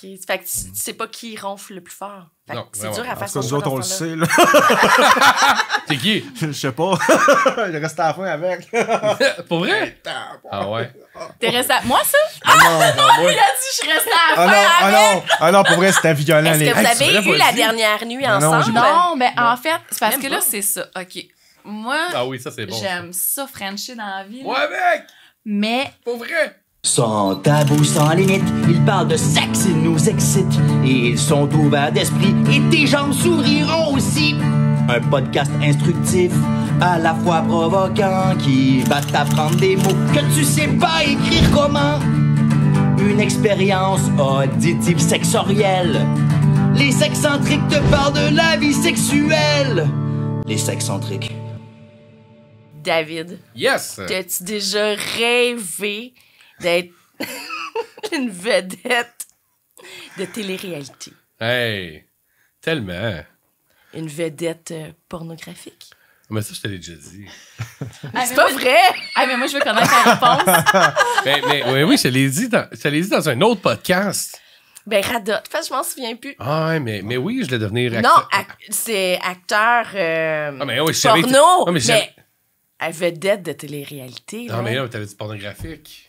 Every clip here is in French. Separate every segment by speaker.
Speaker 1: Fait que tu mm. sais pas qui ronfle le plus fort. c'est dur à faire ça. Nous autres, on le
Speaker 2: sait, là. c'est qui? Je sais pas. Je reste à la fin avec. Pour vrai? Ah ouais.
Speaker 3: T'es resté à. Moi, ça? Ah non, non, non il a dit je reste à la ah fin. Ah non, avec. Ah, non. pour vrai, c'était violent. Est-ce que vous avez eu la dernière nuit ensemble? Non, mais en fait, c'est parce que là, c'est ça. OK. Moi, ah oui, ça, c'est bon, j'aime ça. ça Frenchie dans la vie. Ouais, mec! Mais. Pour vrai!
Speaker 1: Sans tabou, sans limite, ils parlent de sexe, ils nous excitent. Et ils sont ouverts d'esprit et tes jambes souriront aussi. Un podcast instructif, à la fois provocant, qui va t'apprendre des mots que tu sais pas écrire comment. Une expérience auditive sexorielle. Les sexcentriques te parlent de la vie sexuelle. Les sexcentriques. David. Yes! T'as-tu déjà rêvé? d'être une vedette de télé-réalité.
Speaker 4: Hey, tellement.
Speaker 1: Une vedette euh, pornographique.
Speaker 4: Mais ça, je te l'ai déjà dit.
Speaker 1: c'est pas ah, vrai! Ah, mais moi, je veux connaître ta réponse.
Speaker 4: mais, mais, oui, oui, je te l'ai dit, dit, dans un autre podcast.
Speaker 1: Ben, radote. Enfin, je m'en souviens plus.
Speaker 4: Ah, mais, mais oui, je l'ai devenir acteur.
Speaker 1: Non, c'est acteur euh, ah, mais, oui, porno. Ah, mais, vedette de télé-réalité. Non, mais là,
Speaker 4: t'avais dit pornographique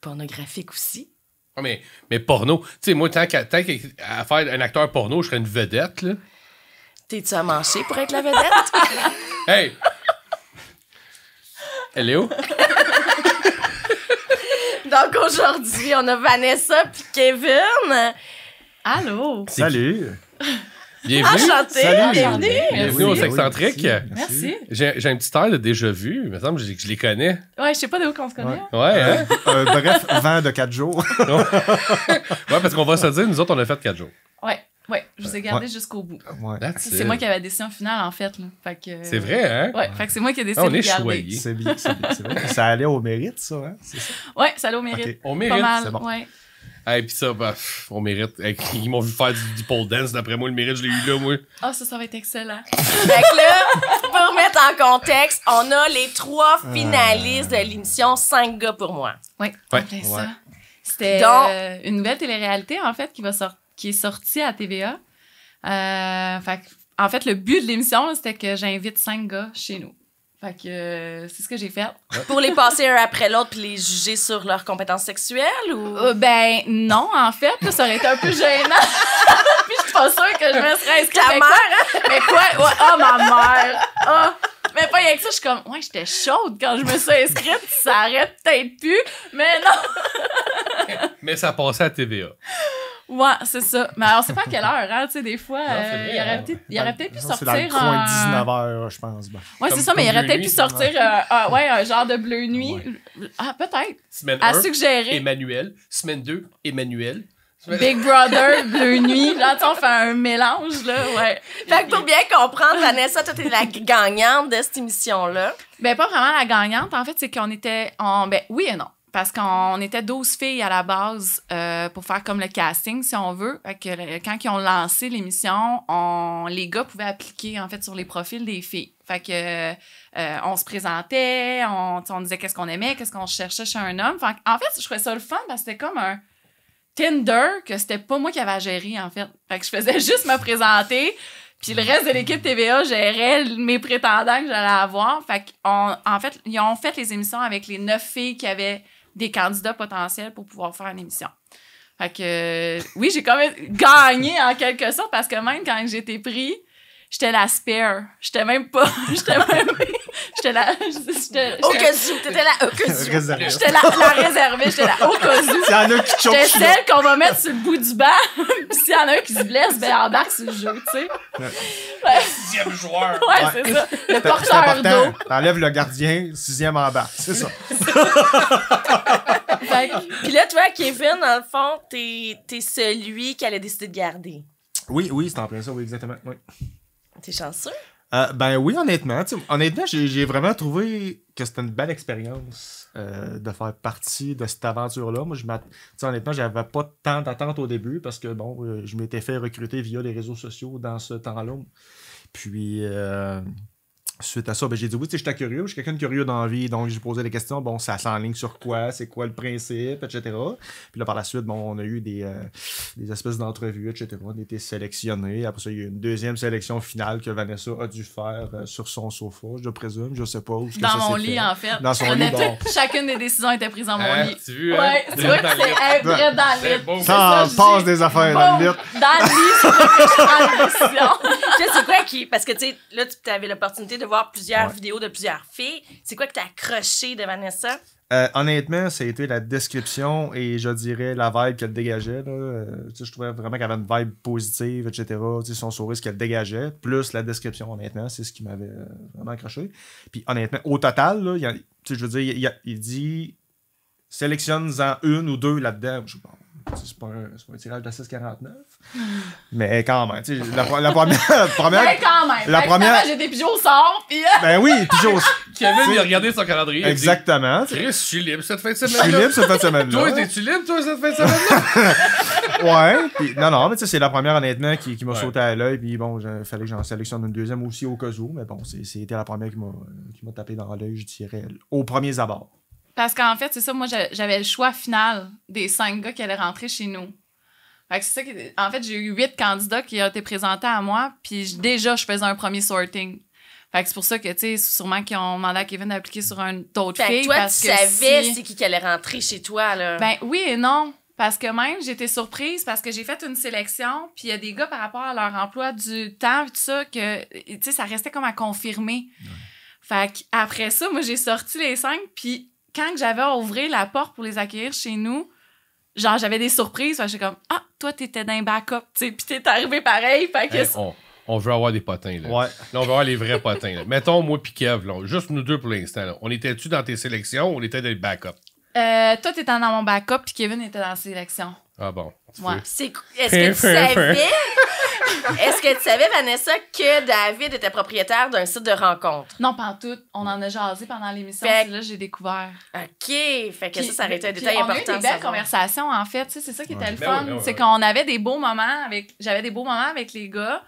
Speaker 1: pornographique aussi.
Speaker 4: Ah, mais, mais porno, tu sais, moi, tant qu'à faire un acteur porno, je serais une vedette, là.
Speaker 1: T'es-tu à manger pour être la vedette?
Speaker 4: hey! Elle est Donc
Speaker 1: aujourd'hui, on a Vanessa puis Kevin. Allô? Salut!
Speaker 4: Bienvenue. Enchanté. Salut. Bienvenue. Bienvenue aux Excentriques. Merci. J'ai un petit air de déjà vu. Il me semble que je, les connais.
Speaker 3: Ouais, je sais pas d'où qu'on se connaît. Ouais. Hein? Euh, euh, bref,
Speaker 4: 20 de 4 jours. ouais, parce qu'on va se dire, nous autres, on a fait 4 jours.
Speaker 3: Ouais. Ouais, je vous ai gardé jusqu'au bout. C'est moi qui avais la décision finale, en fait. c'est vrai, hein? Ouais, c'est moi qui ai ah, décidé on est garder. C'est bien, c'est bien. Ça allait au
Speaker 4: mérite, ça, hein? Ça. Ouais, ça allait au mérite. Au mérite, c'est bon. Ouais. Et puis ça, bah, on mérite. ils m'ont vu faire du, pole dance. D'après moi, le mérite, je l'ai eu là, moi.
Speaker 3: Ah, ça, ça va être excellent.
Speaker 1: fait là, pour mettre en contexte, on a les trois ah. finalistes de l'émission
Speaker 3: 5 gars pour moi. Oui,
Speaker 5: ouais. ouais.
Speaker 1: C'était euh,
Speaker 3: une nouvelle télé-réalité, en fait, qui, va sortir qui est sortie à TVA. Euh, fait, en fait, le but de l'émission, c'était que j'invite 5 gars chez nous. Fait que euh, c'est ce que j'ai fait. Pour les passer un après l'autre puis les juger sur leurs compétences sexuelles ou euh, Ben non, en fait, ça aurait été un peu gênant. puis je suis pas sûre que je me serais inscrite. Ta mère. Hein? mais quoi Oh ma mère. Ah. Mais pas rien que ça, je suis comme ouais, j'étais chaude quand je me suis inscrite, ça arrête peut-être plus, mais non.
Speaker 4: mais ça passait à TVA.
Speaker 3: Ouais, c'est ça. Mais alors, c'est pas à quelle heure, hein, tu sais, des fois. Euh, il il aurait peut-être pu sortir. C'est 19h,
Speaker 4: je pense. Ben.
Speaker 2: Ouais, c'est ça, mais il aurait peut-être pu sortir euh,
Speaker 3: ah, ouais, un genre de bleu nuit. Ah, peut-être. Semaine 1,
Speaker 4: Emmanuel. Semaine 2, Emmanuel. Big
Speaker 1: Brother, Bleu Nuit. Là, on fait un mélange, là, ouais. Fait que pour bien comprendre, Vanessa,
Speaker 3: toi, t'es la gagnante de cette émission-là. Ben, pas vraiment la gagnante. En fait, c'est qu'on était... En... Ben, oui et non parce qu'on était 12 filles à la base euh, pour faire comme le casting, si on veut. que, euh, quand ils ont lancé l'émission, on, les gars pouvaient appliquer en fait sur les profils des filles. Fait que euh, on se présentait, on, disait qu'est-ce qu'on aimait, qu'est-ce qu'on cherchait chez un homme. en fait, je trouvais ça le fun parce que c'était comme un Tinder que c'était pas moi qui avais à gérer en fait. Fait que je faisais juste me présenter. Puis le reste de l'équipe TVA gérait mes prétendants que j'allais avoir. Fait en fait, ils ont fait les émissions avec les neuf filles qui avaient des candidats potentiels pour pouvoir faire une émission. Fait que, oui, j'ai quand même gagné en quelque sorte parce que même quand j'étais pris, j'étais la spare. J'étais même pas, j'étais même J'étais là. J'étais, au cas où. T'étais là, au cas où. J'étais là, la réservée. J'étais là, au cas où. S'il celle qu'on va mettre sur le bout du banc. Puis s'il y en a un qui se blesse, ben embarque sur le jeu, tu
Speaker 2: sais.
Speaker 3: Sixième joueur.
Speaker 1: Ouais, c'est ça. Le porteur d'eau.
Speaker 2: T'enlèves le gardien, sixième bas C'est ça.
Speaker 1: Puis là, vois Kevin, dans le fond, t'es, celui qu'elle a décidé de garder.
Speaker 2: Oui, oui, c'est en plein ça, oui, exactement. Oui. T'es chanceux? Euh, ben oui, honnêtement. Honnêtement, j'ai vraiment trouvé que c'était une belle expérience euh, de faire partie de cette aventure-là. Moi, je honnêtement, j'avais pas tant d'attente au début parce que bon, euh, je m'étais fait recruter via les réseaux sociaux dans ce temps-là. Puis suite à ça, ben, j'ai dit oui, j'étais curieux, je suis quelqu'un de curieux dans la vie, donc j'ai posé des questions, bon, ça s'enligne sur quoi, c'est quoi le principe, etc. Puis là, par la suite, bon, on a eu des, euh, des espèces d'entrevues, etc. On a été sélectionnés. Après ça, il y a eu une deuxième sélection finale que Vanessa a dû faire euh, sur son sofa, je présume, je sais pas. Où dans mon lit, en fait. Dans son lit, bon.
Speaker 3: Chacune des décisions était prise dans mon hein, lit. Tu ouais, hein? tu vois que c'est vrai dans le lit. Ça passe
Speaker 2: des affaires dans le lit.
Speaker 3: Dans le lit, c'est vrai qui... Parce que, tu sais,
Speaker 1: là, tu avais l'opportunité de voir plusieurs vidéos de plusieurs filles. C'est quoi que t'as accroché de Vanessa?
Speaker 2: Euh, honnêtement, ça a été la description et je dirais la vibe qu'elle dégageait. Euh, je trouvais vraiment qu'elle avait une vibe positive, etc. son sourire, ce qu'elle dégageait, plus la description, honnêtement, c'est ce qui m'avait euh, vraiment accroché. Puis honnêtement, au total, là, il je veux dire, il, dit sélectionne-en une ou deux là-dedans c'est pas, un tirage de 6,49. mais quand même, tu la, première. La première mais quand même! La première. J'ai
Speaker 3: des au sort, euh, ben
Speaker 2: oui, pigeons
Speaker 4: Kevin, il a regardé son calendrier. Exactement. je suis libre cette fin de semaine. Je suis libre cette fin de semaine. toi, es tu libre, toi, cette fin de
Speaker 2: semaine-là? ouais. non, non, mais c'est la première, honnêtement, qui, m'a sauté à l'œil, puis bon, il fallait que j'en sélectionne une deuxième aussi au cas où, mais bon, c'était la première qui m'a tapé dans l'œil, je dirais, au premier abord
Speaker 3: parce qu'en fait, c'est ça, moi, j'avais le choix final des cinq gars qui allaient rentrer chez nous. Fait que c'est ça que... En fait, j'ai eu huit candidats qui ont été présentés à moi, puis déjà, je faisais un premier sorting. Fait que c'est pour ça que, tu sais, sûrement qu'ils ont demandé à Kevin d'appliquer sur un autre fait que Toi, tu savais c'est qui qui allait rentrer chez toi, là. Ben oui et non. Parce que même, j'étais surprise parce que j'ai fait une sélection, puis il y a des gars par rapport à leur emploi du temps, tout ça, que, tu sais, ça restait comme à confirmer. Fait Fait après ça, moi, j'ai sorti les cinq, puis quand j'avais ouvré la porte pour les accueillir chez nous, genre, j'avais des surprises. J'étais comme, ah, toi, t'étais un backup, tu sais, puis t'es arrivé pareil.
Speaker 4: on, veut avoir des potins, là. Ouais. Là, on veut avoir les vrais potins. Mettons, moi et Kev, juste nous deux pour l'instant. On était-tu dans tes sélections ou on était dans les backups?
Speaker 3: Euh, toi, t'étais dans mon backup, puis Kevin était dans la sélection.
Speaker 4: Ah bon. Ouais.
Speaker 3: C'est, est-ce que tu savais? est-ce que tu savais, Vanessa, que David était
Speaker 1: propriétaire d'un site de rencontre?
Speaker 3: Non, pas en tout. On en a jasé pendant l'émission. là j'ai découvert. OK. Fait que ça, ça aurait été un détail important. On a eu des belles conversations, en fait. c'est ça qui était le ben fun. Ben c'est ben qu'on avait des beaux moments avec... J'avais des beaux moments avec les gars.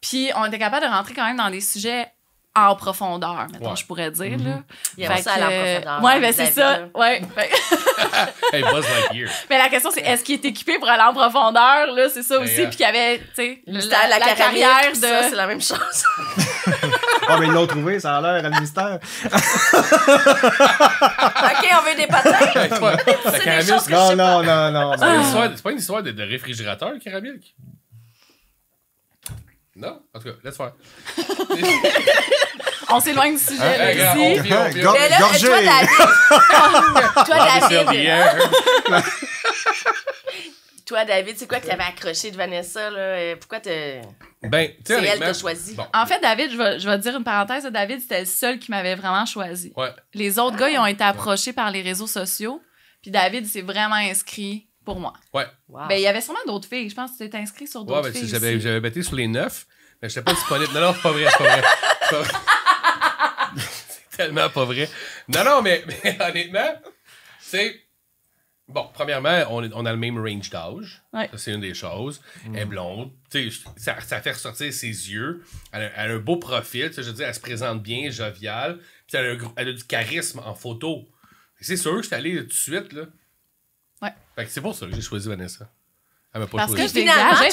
Speaker 3: Puis on était capable de rentrer quand même dans des sujets en profondeur, maintenant je pourrais dire. Mhm. là. Il y a ça à la euh, profondeur. Ouais, ben c'est ça. Ouais.
Speaker 4: Ben
Speaker 3: mais la question, c'est est-ce qu'il est équipé pour aller en profondeur? là C'est ça aussi. Puis qu'il y avait, tu sais, la, carrière de. c'est la même chose.
Speaker 2: oh, mais ils l'ont trouvé, ça a l'air un mystère. OK,
Speaker 1: on veut des
Speaker 4: patins. C'est pas... non, non, non, non, non. C'est pas une histoire de, réfrigérateur, le non? En tout cas, laisse faire.
Speaker 3: on s'éloigne du sujet. Ah, là, Mais là, toi, David.
Speaker 1: toi, David. c'est quoi que t'avais
Speaker 3: accroché de Vanessa? Là? Euh, pourquoi t'as...
Speaker 4: ben,
Speaker 1: c'est elle qui t'a choisi? En
Speaker 3: fait, David, je vais, te dire une parenthèse. David, c'était le seul qui m'avait vraiment choisi. Les autres gars, ils ont été ah. approchés par les réseaux sociaux. Puis David s'est vraiment inscrit pour moi. Ouais. Ben, il y avait sûrement d'autres filles. Je pense que tu t'es inscrit sur d'autres ouais, ben, J'avais,
Speaker 4: j'avais bêté sur les neuf, mais je sais pas disponible. Non, non, pas vrai, c'est pas vrai. C'est, pas vrai. c'est tellement pas vrai. Non, non, mais, honnêtement, c'est. Bon, premièrement, on, a le même range d'âge. Ça, c'est une des choses. Elle est mm. blonde. Ça, ça fait ressortir ses yeux. Elle a, un beau profil. Je veux dire, elle se présente bien, joviale. Puis elle a, elle a du charisme en photo. c'est sûr que je suis allé tout de suite. Là. Ouais. Fait que c'est pour ça que j'ai choisi Vanessa. Elle m'a pas Parce
Speaker 1: que je dégage, quand même,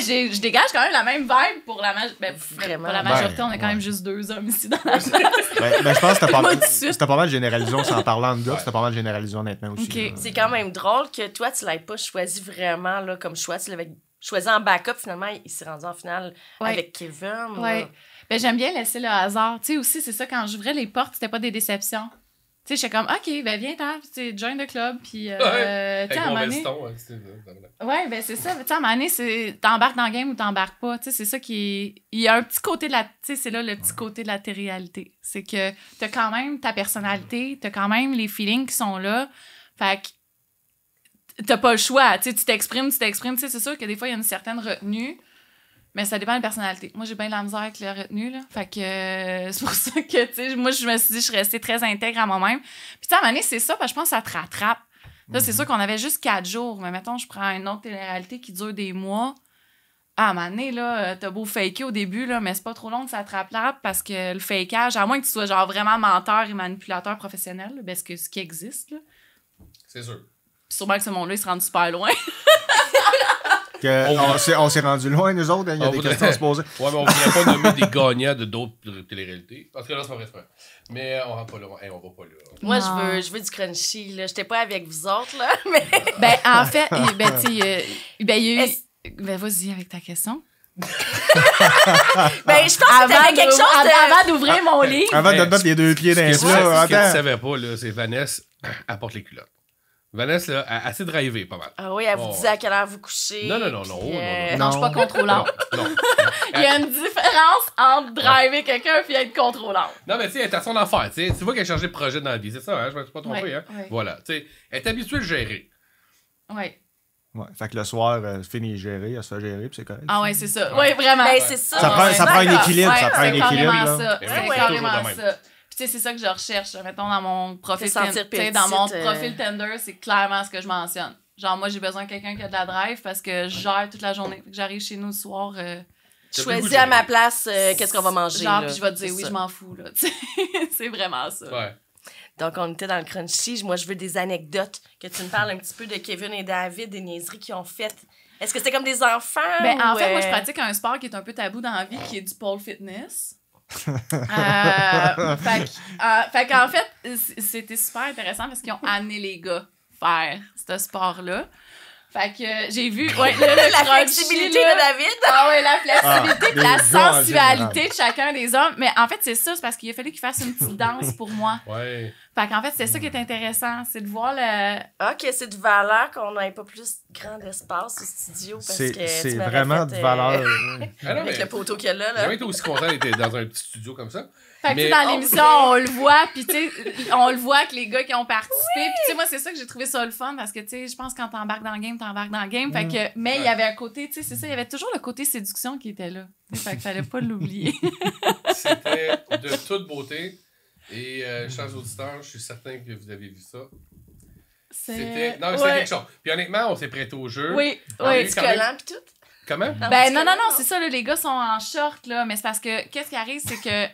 Speaker 3: je, dégage quand même la même vibe pour la, ben, Pour la majorité. on a quand même juste deux hommes ici dans la salle.
Speaker 1: Mais ben, je pense que c'était
Speaker 2: pas, pas mal généralisant en parlant de gars, c'était pas mal de généralisation honnêtement aussi. C'est quand
Speaker 1: même drôle que toi, tu l'aies pas choisi vraiment là, comme choix. Tu l'avais choisi en backup finalement. Il s'est rendu en finale avec Kevin. Ouais.
Speaker 3: Ben, J'aime bien laisser le hasard. Tu sais aussi, c'est ça, quand j'ouvrais les portes, c'était pas des déceptions. Tu sais, j'étais comme, OK, ben viens t'as tu join the club, puis... Euh, sais, avec mon c'est... Ouais, ben c'est ça, tu sais, à un moment donné, t'embarques dans le game ou t'embarques pas, tu sais, c'est ça qui est... Il y a un petit côté de la... Tu sais, c'est là le petit côté de la télé-réalité, c'est que t'as quand même ta personnalité, t'as quand même les feelings qui sont là, fait que t'as pas le choix, tu tu t'exprimes, tu t'exprimes, tu sais, c'est sûr que des fois, il y a une certaine retenue, mais ça dépend de la personnalité. Moi, j'ai bien de la misère avec la retenue, là. Fait que euh, c'est pour ça que, tu sais, moi, je me suis dit, je suis restée très intègre à moi-même. Puis, tu sais, c'est ça, parce que je pense que ça te rattrape. Là, c'est mhm. sûr qu'on avait juste quatre jours, mais mettons, je prends une autre réalité qui dure des mois. Ah, à un moment donné, là, euh, t'as beau faker au début, là, mais c'est pas trop long de s'attraper parce que le fakeage, à moins que tu sois genre vraiment menteur et manipulateur professionnel, parce ben, que ce qui existe, là. C'est sûr. Pis sûrement que ce monde-là, il se rend super loin.
Speaker 2: on, s'est rendu loin, nous autres. Hein, il y a des questions à se poser. Ouais, mais on ne voulait pas
Speaker 4: nommer des gagnants de d'autres télé-réalités. Parce que là, va être vrai. Mais on rentre pas loin on va pas là. Moi, je veux,
Speaker 1: je veux du crunchy. Je n'étais pas avec vous autres. Là, mais... Euh.
Speaker 3: ben, en fait, ben, ben, il ben, y a eu. Ben, vas-y avec ta question. Ben, je pense avant que t'avais quelque chose avant d'ouvrir ah,
Speaker 1: mon livre. Avant de mettre
Speaker 4: les deux pieds dans le Ce que tu savais pas, c'est Vanessa apporte les culottes. Vanessa, là, elle, s'est drivée pas mal. Ah oui, elle vous oh. disait à
Speaker 1: quelle heure vous couchez. Non, non, non, non, Elle non, euh, suis pas contrôlante. Il y a une différence entre driver
Speaker 3: quelqu'un et être contrôlante.
Speaker 4: Non, mais tu sais, elle est à son affaire. tu Tu vois qu'elle a changé de projet dans la vie. C'est ça, hein? je me suis pas trompé. Hein? Voilà. elle est habituée de gérer.
Speaker 3: Oui,
Speaker 2: Ouais. Fait que le soir, elle euh, finit de gérer, elle se fait gérer, puis c'est correct. Ah ouais, c'est ça.
Speaker 3: Oui, vraiment. Ben, c'est ça. Ça prend- ça prend un équilibre, ça prend un équilibre, là. Ça. Eh c'est carrément ça c'est ça que je recherche. Mettons, dans mon profil, dans mon euh, profil Tinder, c'est clairement ce que je mentionne. Genre, moi, j'ai besoin de quelqu'un qui a de la drive parce que je gère toute la journée. J'arrive chez nous le soir. Euh, Choisis à ma place euh, qu'est-ce qu'on va manger. Genre, puis je vais te dire oui, je m'en fous. c'est vraiment ça.
Speaker 1: Donc, on était dans le crunchy. Moi, je veux des anecdotes. Que tu me parles un petit peu de Kevin et David, des niaiseries qu'ils ont faites. Est-ce
Speaker 3: que c'était comme des enfants? Ben, en fait, moi, je euh, pratique un sport qui est un peu tabou dans la vie, qui est du pole fitness en euh, fait, euh, fait qu'en fait, c'était super intéressant parce qu'ils ont amené les gars faire ce sport-là. Fait que euh, j'ai vu ouais, la flexibilité de David. Ah ouais, la flexibilité, ah, la sensualité de chacun des hommes. Mais en fait, c'est ça, c'est parce qu'il a fallu qu'il fasse une petite danse pour moi. Ouais. Fait qu'en fait, c'est ça qui est intéressant, c'est de voir le. Ok, c'est de valeur qu'on n'ait pas
Speaker 1: plus grand espace au studio parce
Speaker 4: que. C'est vraiment de euh, valeur. Avec ah le
Speaker 3: poteau qu'il a là. là. J'aurais été aussi
Speaker 4: content d'être dans un petit studio comme ça. Fait que dans l'émission,
Speaker 3: on le voit, puis tu sais, on le voit que les gars qui ont participé. Puis tu sais, moi, c'est ça que j'ai trouvé ça le fun, parce que tu sais, je pense que quand t'embarques dans le game, t'embarques dans le game. Fait mm. que, mais il y avait un côté, tu sais, c'est ça, il y avait toujours le côté séduction qui était là. Fait que fallait pas l'oublier.
Speaker 4: C'était de toute beauté. Et, euh, chers auditeurs, je suis certain que vous avez vu ça. C'était. Non, c'était quelque chose. Puis honnêtement, on s'est prêté au jeu. Oui, oui. c'est collant, puis tout. Comment? Non, ben non, non, non,
Speaker 3: c'est ça, les gars sont en short, là, mais c'est parce que qu'est-ce qui arrive, c'est que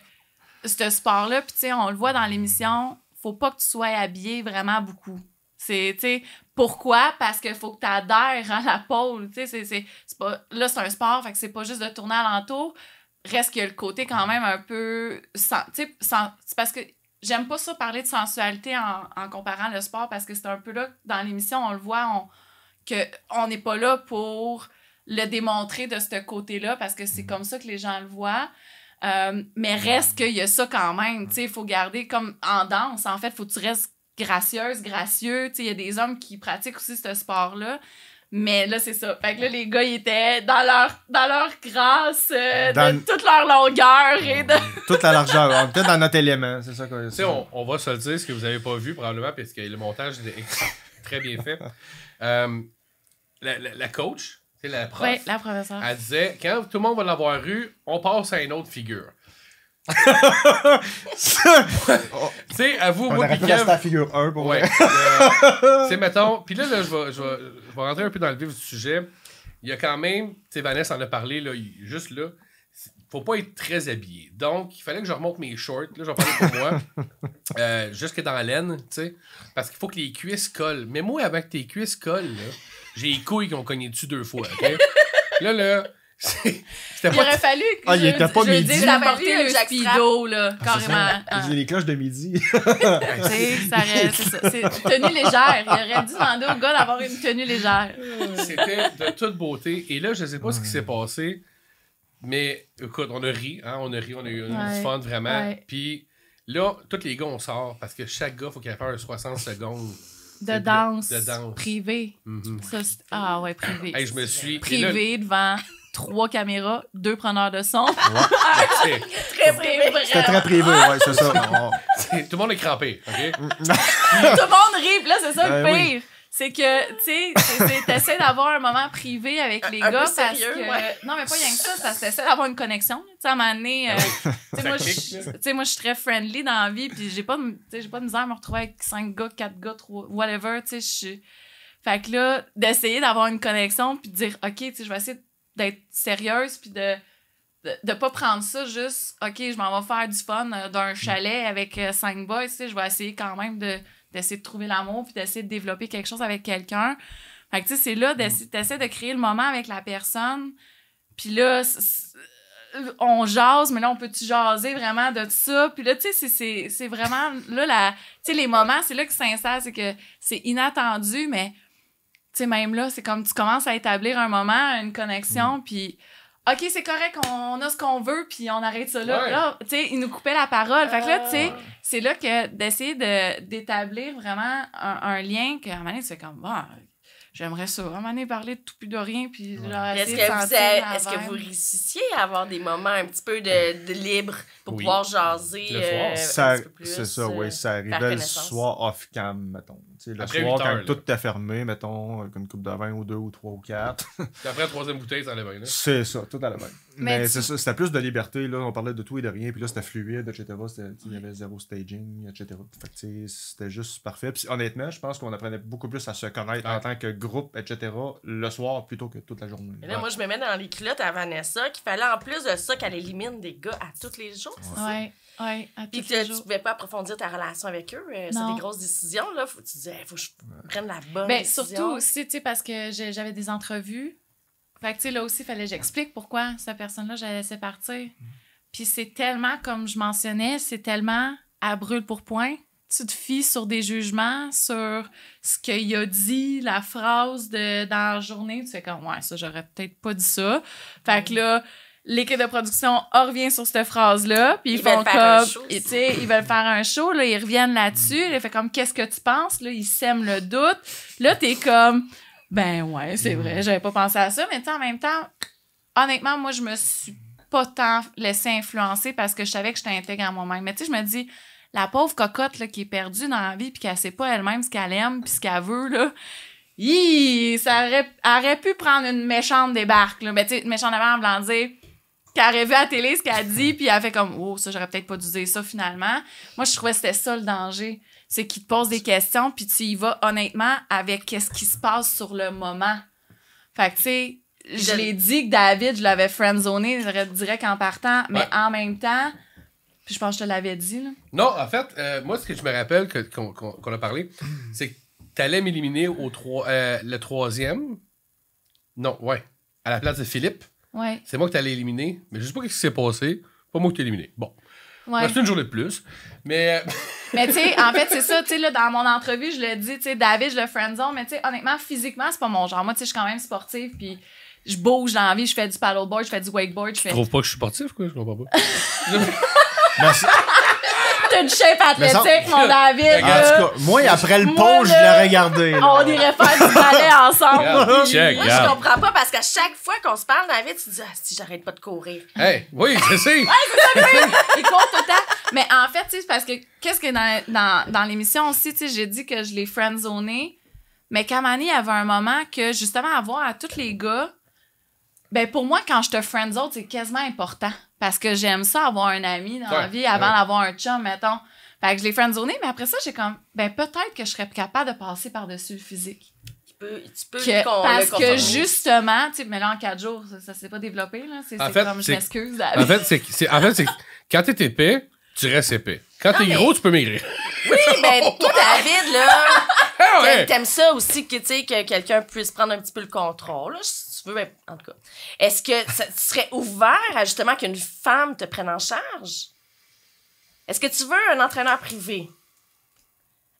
Speaker 3: ce sport-là, puis tu sais, on le voit dans l'émission, faut pas que tu sois habillé vraiment beaucoup. C'est, pourquoi? Parce qu'il faut que tu adhères à la pole. Tu sais, c'est, pas, là, c'est un sport, fait que c'est pas juste de tourner alentour. Reste qu'il y a le côté quand même un peu. Sans, tu sais, parce que j'aime pas ça parler de sensualité en, comparant le sport parce que c'est un peu là, dans l'émission, on le voit, on, que on n'est pas là pour le démontrer de ce côté-là parce que c'est comme ça que les gens le voient. Euh, mais reste qu'il y a ça quand même. Il faut garder comme en danse, en fait, faut que tu restes gracieuse, gracieux. Il y a des hommes qui pratiquent aussi ce sport-là. Mais là, c'est ça. Fait que là, les gars, étaient dans leur, dans leur grâce, euh, dans de toute leur longueur et
Speaker 1: de.
Speaker 4: toute la largeur. On était dans notre élément. C'est ça on, on, va se le dire, ce que vous n'avez pas vu, probablement, parce que le montage est très bien fait. Euh, la, la, la, coach, c'est la prof. la professeure. Elle disait quand tout le monde va l'avoir eu, on passe à une autre figure. tu sais, à vous, on moi, puis Kev. la figure 1 pour ouais. euh, mettons. Puis là, je, vais, rentrer un peu dans le vif du sujet. Il y a quand même, tu sais, Vanessa en a parlé, là, juste là. Faut pas être très habillé. Donc, il fallait que je remonte mes shorts. Là, j'en parlais pour moi. Euh, jusque dans la laine, tu sais. Parce qu'il faut que les cuisses collent. Mais moi, avec tes cuisses collent, là. J'ai les couilles qui ont cogné dessus deux fois, OK? là, là, c'était pas.
Speaker 2: Il aurait fallu que. Ah, je, il était le
Speaker 3: speedo, là, ah, carrément.
Speaker 2: J'ai les ah. cloches de midi. tu sais, ça tenue légère. Il aurait dû demander au gars d'avoir une
Speaker 3: tenue légère.
Speaker 2: C'était
Speaker 4: de toute beauté. Et là, je sais pas ce qui s'est passé, mais écoute, on a ri, hein, on a ri, on a eu une fun vraiment. Puis là, tous les gars, on sort parce que chaque gars, faut qu'il fasse 60 secondes. De danse, de danse. Privé. Mm-hmm.
Speaker 3: ah ouais, privé. Hey, je
Speaker 4: me suis. Privé
Speaker 3: devant trois caméras, deux preneurs de son. Ouais, ah, très privé. C'était très privé, ouais, c'est ça.
Speaker 4: Tout le monde est crampé, OK? Mm-hmm. Tout
Speaker 3: le monde rit, là, c'est ça le ben pire. C'est que, tu sais, t'essaies d'avoir un moment privé avec les gars parce que... Non, mais pas rien que ça, ça c'est d'avoir une connexion. Tu sais, à un moment donné, euh, ah tu sais moi, je suis très friendly dans la vie, puis j'ai pas, pas de misère à me retrouver avec cinq gars, quatre gars, 3, whatever, tu sais, je suis... Fait que là, d'essayer d'avoir une connexion, puis de dire, OK, tu sais, je vais essayer d'être sérieuse, puis de de pas prendre ça juste, OK, je m'en vais faire du fun euh, d'un mm. chalet avec euh, cinq boys, tu sais, je vais essayer quand même de, d'essayer de trouver l'amour, puis d'essayer de développer quelque chose avec quelqu'un. Fait que, tu sais, c'est là, t'essaies mm. de créer le moment avec la personne, puis là, on jase, mais là, on peut-tu jaser vraiment de ça? Puis là, tu sais, c'est vraiment, là, tu sais, les moments, c'est là que s'insère, c'est que c'est inattendu, mais, tu sais, même là, c'est comme tu commences à établir un moment, une connexion, mm. puis OK, c'est correct, on a ce qu'on veut, puis on arrête ça là. tu sais, il nous coupait la parole. Fait que là, tu sais, ah. c'est là que d'essayer d'établir vraiment un, lien que, à un moment comme, j'aimerais ça vraiment aller parler de tout puis de rien. Puis Est-ce que, vous,
Speaker 1: réussissiez à avoir des moments un petit peu de, de libre pour pouvoir jaser? Euh, c'est ça,
Speaker 2: oui. Euh, ça arrivait le soir off-cam, mettons. le soir, quand tout était fermé, mettons, avec une coupe de vin ou deux ou trois ou quatre. après la troisième bouteille, ça allait bien. C'est ça, tout allait bien. Mais, Mais c'est ça, c'était plus de liberté. là On parlait de tout et de rien. Puis là, c'était fluide, etc. Il y avait zéro staging, etc. c'était juste parfait. Puis honnêtement, je pense qu'on apprenait beaucoup plus à se connaître en tant que groupe groupe, etc., le soir plutôt que toute la
Speaker 3: journée. Mais là, moi, je
Speaker 1: me mets dans les culottes à Vanessa, qu'il fallait en plus de ça qu'elle élimine des gars à toutes les jours. Ouais. Oui, à tous tu pouvais pas approfondir ta relation avec eux. Euh, c'est des grosses décisions, là. Faut, tu disais, faut que je prenne la bonne décision. Ben, décision. Surtout aussi,
Speaker 3: tu sais, parce que j'avais des entrevues. Fait que, tu sais, là aussi, il fallait que j'explique pourquoi cette personne-là, j'allais la partir. Mm. Puis c'est tellement, comme je mentionnais, c'est tellement à brûle pour point tu te fies sur des jugements, sur ce qu'il a dit, la phrase de, dans la journée. Tu fais comme, ouais, ça, j'aurais peut-être pas dit ça. Fait que là, l'équipe de production revient sur cette phrase-là, puis ils, font comme, tu sais, ils veulent faire un show, là, ils reviennent là-dessus, mm. Il fait comme, qu'est-ce que tu penses? Là, ils sèment le doute. Là, t'es comme, ben ouais, c'est mm. vrai, j'avais pas pensé à ça, mais en même temps, honnêtement, moi, je me suis pas tant laissée influencer parce que je savais que j'étais intègre à moi-même. Mais tu sais, je me dis, la pauvre cocotte là, qui est perdue dans la vie puis qu'elle sait pas elle-même ce qu'elle aime puis ce qu'elle veut là ça aurait, pu prendre une méchante débarque là mais ben, tu sais méchante avant en dire qu'elle aurait vu à la télé ce qu'elle dit puis elle fait comme oh ça j'aurais peut-être pas dû dire ça finalement moi je trouvais que c'était ça le danger c'est qu'il te pose des questions puis tu y vas honnêtement avec qu'est-ce qui se passe sur le moment fait que tu sais je l'ai dit que David je l'avais friendzoné direct en partant mais en même temps je pense que je te l'avais dit. Là.
Speaker 4: Non, en fait, euh, moi, ce que je me rappelle qu'on a parlé, c'est que tu allais m'éliminer au euh, le troisième. Non, ouais. À la place de Philippe. Ouais. C'est moi que tu allais éliminer. Mais je sais pas ce qui s'est passé. Pas moi que tu éliminé. Bon. Ouais. C'est une journée de plus. Mais. Euh,
Speaker 3: mais tu sais, en fait, c'est ça. Tu sais, là, dans mon entrevue, je l'ai dit, tu sais, David, je le friendzone. Mais tu sais, honnêtement, physiquement, c'est pas mon genre. Moi, tu sais, je suis quand même sportive. Puis je bouge dans la vie, je fais du paddleboard, je fais du wakeboard. Je fais... Tu trouves
Speaker 4: pas que je suis sportif, quoi? Je comprends pas.
Speaker 3: T'es une chef athlétique, mon David.
Speaker 1: moi,
Speaker 4: après le
Speaker 2: pont, je l'ai regardé.
Speaker 1: On irait faire du ballet ensemble. Moi, je comprends pas parce qu'à chaque
Speaker 3: fois qu'on se parle, David, tu dis Ah, si j'arrête pas de courir. Hey,
Speaker 4: oui, je sais. ouais,
Speaker 3: c'est Il le temps. Mais en fait, sais, parce que qu'est-ce que dans, dans, dans l'émission aussi, j'ai dit que je l'ai friendzoné, Mais Kamani avait un moment que, justement, à voir à tous les gars, ben pour moi, quand je te friendzone, c'est quasiment important. Parce que j'aime ça avoir un ami dans la vie avant d'avoir un chum, mettons. Fait que je l'ai friendzoné, mais après ça, j'ai comme, ben peut-être que je serais capable de passer par-dessus le physique. Tu peux, tu peux parce que justement, tu sais, mais là, en quatre jours, ça, s'est pas développé, là. C'est comme, je m'excuse. En fait,
Speaker 4: c'est en fait, c'est quand t'es épais, tu restes épais. Quand t'es gros, tu peux maigrir.
Speaker 3: Oui, ben, toi, David, là,
Speaker 1: ah t'aimes ça aussi que, tu sais, que quelqu'un puisse prendre un petit peu le contrôle tu veux, ben, en tout cas. Est-ce que ça, tu serais ouvert à justement qu'une femme te prenne en charge? Est-ce que tu veux un entraîneur privé?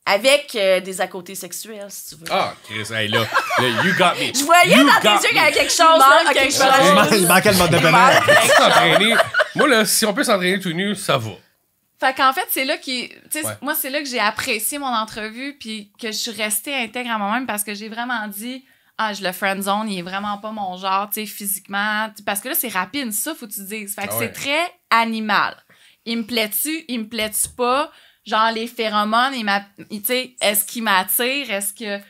Speaker 1: Avec euh, des à côté sexuels, si tu veux. Ah,
Speaker 4: Chris, là, you got me. Je voyais dans tes yeux qu'il y avait quelque
Speaker 1: chose.
Speaker 5: Là, quelque chose. Il, manquait le mode de bonheur.
Speaker 4: Moi, là, si on peut s'entraîner tout nu, ça va.
Speaker 3: Fait qu'en fait, c'est là qui, sais, moi, c'est là que j'ai apprécié mon entrevue puis que je suis restée intègre à moi-même parce que j'ai vraiment dit, ah, je le friend zone, il est vraiment pas mon genre, tu sais, physiquement. Parce que là, c'est rapide, ça, faut que tu dises. Fait que ah c'est très animal. Il me plaît-tu, il me plaît-tu pas? Genre, les phéromones, il sais, est-ce qu'il m'attire? Est-ce que.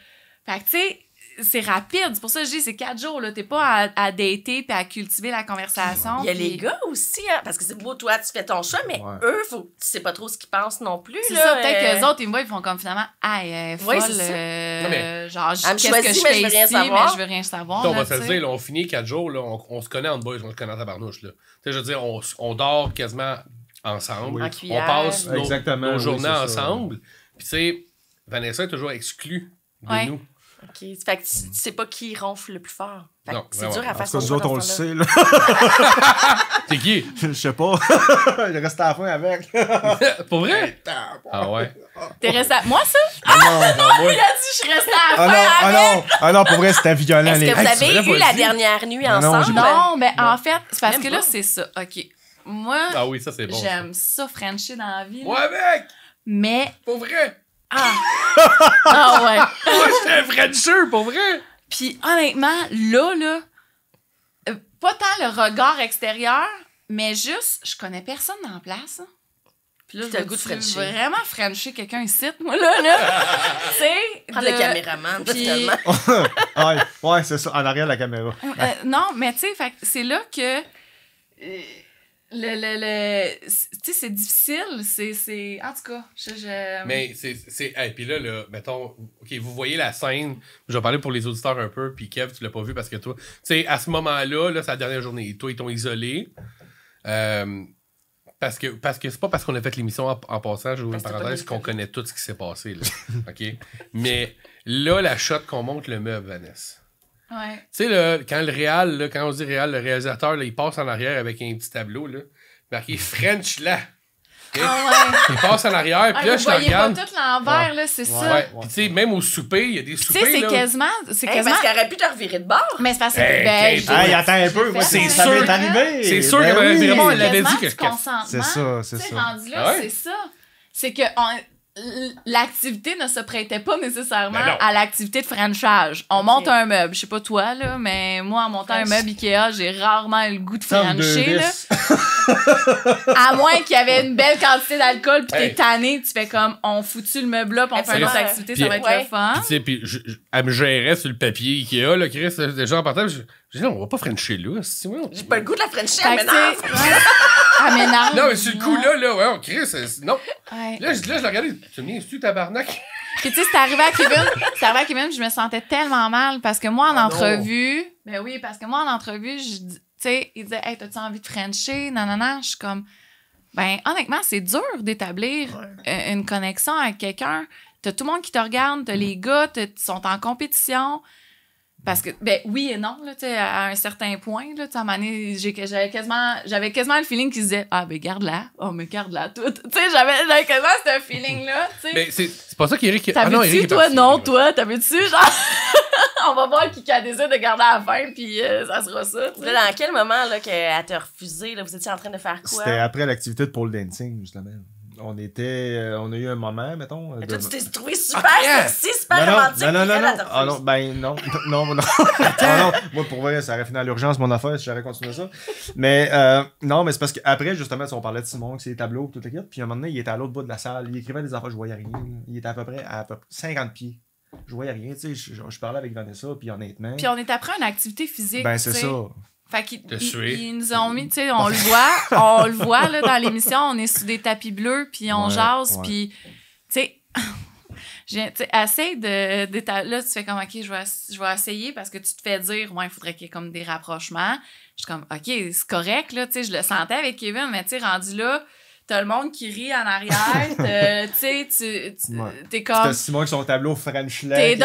Speaker 3: Fait que, tu sais, c'est rapide. C'est pour ça que je dis, c'est quatre jours. Là. T'es pas à, dater puis à cultiver la conversation. Il y a les gars aussi, hein. parce que c'est beau, toi, tu fais ton chat,
Speaker 1: mais eux, faut, tu sais pas trop ce qu'ils pensent non plus. C'est ça, peut-être qu'eux euh, autres,
Speaker 3: ils me voient, ils font comme finalement, ah, euh, folle, euh, oui, genre, je, qu'est-ce que je fais je veux veux rien savoir. on va se dire,
Speaker 4: on finit quatre jours, on, se connaît en boys, on se connaît en tabarnouche. Là. je veux dire, on, dort quasiment ensemble. On passe nos, journées ensemble. Puis, tu sais, Vanessa est toujours exclue
Speaker 2: de nous.
Speaker 1: OK. Fait que tu, sais pas qui ronfle le plus fort. Fait que c'est dur à faire ça. Nous autres, on le sait, là.
Speaker 2: c'est qui? Je sais pas. Je reste à la avec. Pour vrai? Ah ouais.
Speaker 3: T'es resté à... Moi, ça? Ah, non, ah! non, il a dit je reste à la ah, ah avec. Ah non, ah non, pour vrai, c'était violent. Est-ce que vous avez eu la dernière nuit ensemble? Non, mais en fait, parce que là, c'est ça. OK. Moi, ah oui, ça, c'est bon, j'aime ça. ça dans la vie. Ouais, mec! Mais... Pour vrai! Ah! ah ouais! un vrai jeu, pour vrai! Puis honnêtement, là, là, euh, pas tant le regard extérieur, mais juste, je connais personne en place. Puis là, je goût de vraiment frencher quelqu'un ici, moi, là, là. tu le caméraman, Puis...
Speaker 2: ouais, ouais c'est ça, en arrière de la caméra. Euh,
Speaker 3: non, mais tu sais, c'est là que. Euh, le, le, le tu sais c'est difficile c'est c'est en tout cas je, mais
Speaker 4: c'est c'est puis là là mettons ok vous voyez la scène je vais parler pour les auditeurs un peu puis Kev tu l'as pas vu parce que toi tu sais à ce moment là là c'est dernière journée toi ils t'ont isolé euh, parce que parce que c'est pas parce qu'on a fait l'émission en, en, passant je vous une parenthèse qu'on connaît tout ce qui s'est passé là ok mais là la shot qu'on monte le meuble Vanessa Ouais. Tu sais, quand le réal, quand on dit réal, le réalisateur, là, il passe en arrière avec un petit tableau, là, marqué French là. Ah ouais. Il passe en arrière, ah, puis là, je regarde. Pas tout
Speaker 3: l'envers, là, c'est ça.
Speaker 4: Puis, tu sais, même au souper, il y a des soupers. Tu sais, c'est quasiment.
Speaker 3: C'est quasiment... parce qu'il aurait pu te revirer de bord. Mais c'est pas que. Hey,
Speaker 4: attends un peu, c'est
Speaker 2: sûr. C'est sûr qu'il ben avait vraiment, elle avait dit que. C'est ça, c'est ça. Tu rendu là, ah c'est
Speaker 3: ça. C'est que l'activité ne se prêtait pas nécessairement ben à l'activité de franchage. On monte un meuble, je sais pas toi là, mais moi en montant un meuble Ikea, j'ai rarement le goût de francher là. à moins qu'il y avait une belle quantité d'alcool puis t'es tanné, tu fais comme on foutu le meuble là, pis on fait une autre activité, ça va être le fun.
Speaker 4: Puis, elle me sur le papier Ikea là, déjà en j'ai dit, on va pas Frencher là. J'ai
Speaker 3: pas le goût de la Frenchie, maintenant. non! mais sur le coup, là,
Speaker 4: là, ouais, on crie, Non. Là, je, l'ai regardé. Tu me tu tabarnak?
Speaker 3: Puis, tu sais, c'est arrivé à Kevin. C'est arrivé à Kevin, je me sentais tellement mal parce que moi, en ah entrevue. Ben oui, parce que moi, en entrevue, je tu sais, il disait, hey, t'as-tu envie de Frencher? Non, non, non. Je suis comme, ben, honnêtement, c'est dur d'établir euh, une connexion avec quelqu'un. T'as tout le monde qui te regarde, t'as les gars, ils sont en compétition. Parce que, ben oui et non, là, à un certain point, là, à j'avais quasiment, j'avais quasiment le feeling qu'ils disaient Ah, ben garde-la, oh, mais garde-la toute. J'avais quasiment ce feeling-là. Mais
Speaker 4: c'est pas ça qu'Éric. Ah non, toi,
Speaker 3: non, toi, t'avais-tu, genre, on va voir qui a désir de garder à la fin, puis euh, ça
Speaker 1: sera ça. Dans quel moment, là, qu'elle t'a refusé, là, vous étiez en train de faire quoi C'était
Speaker 2: après l'activité de pole dancing, justement on était. Euh, on a eu un moment, mettons. Mais toi, tu t'es
Speaker 1: trouvé ah, super ah, si super non, romantique. Non,
Speaker 2: non, ah, ben, non, non. non, ben non. Non, non. non. Moi, pour vrai, ça aurait fini à l'urgence, mon affaire, si j'aurais continué ça. mais euh, non, mais c'est parce qu'après, justement, si on parlait de Simon, que c'est les tableaux, le l'équipe, puis à un moment donné, il était à l'autre bout de la salle, il écrivait des affaires, je voyais rien. Il était à peu près à, peu 50 pieds je voyais rien, tu sais, je, je, parlais avec Vanessa, puis honnêtement... Puis
Speaker 3: on est après une activité physique, Ben, c'est ça. Fait qu'ils nous ont mis, tu sais, on le voit, on le voit là, dans l'émission, on est sous des tapis bleus, puis on jase, puis, tu sais, assez de, de Là, tu fais comme, OK, je vais, essayer parce que tu te fais dire, moi il faudrait qu'il y ait comme des rapprochements. Je suis comme, OK, c'est correct, là, tu sais, je le sentais avec Kevin, mais tu sais, rendu là, t'as le monde qui rit en arrière, tu sais,
Speaker 2: tu es comme. T'as Simon qui son tableau French Ouais,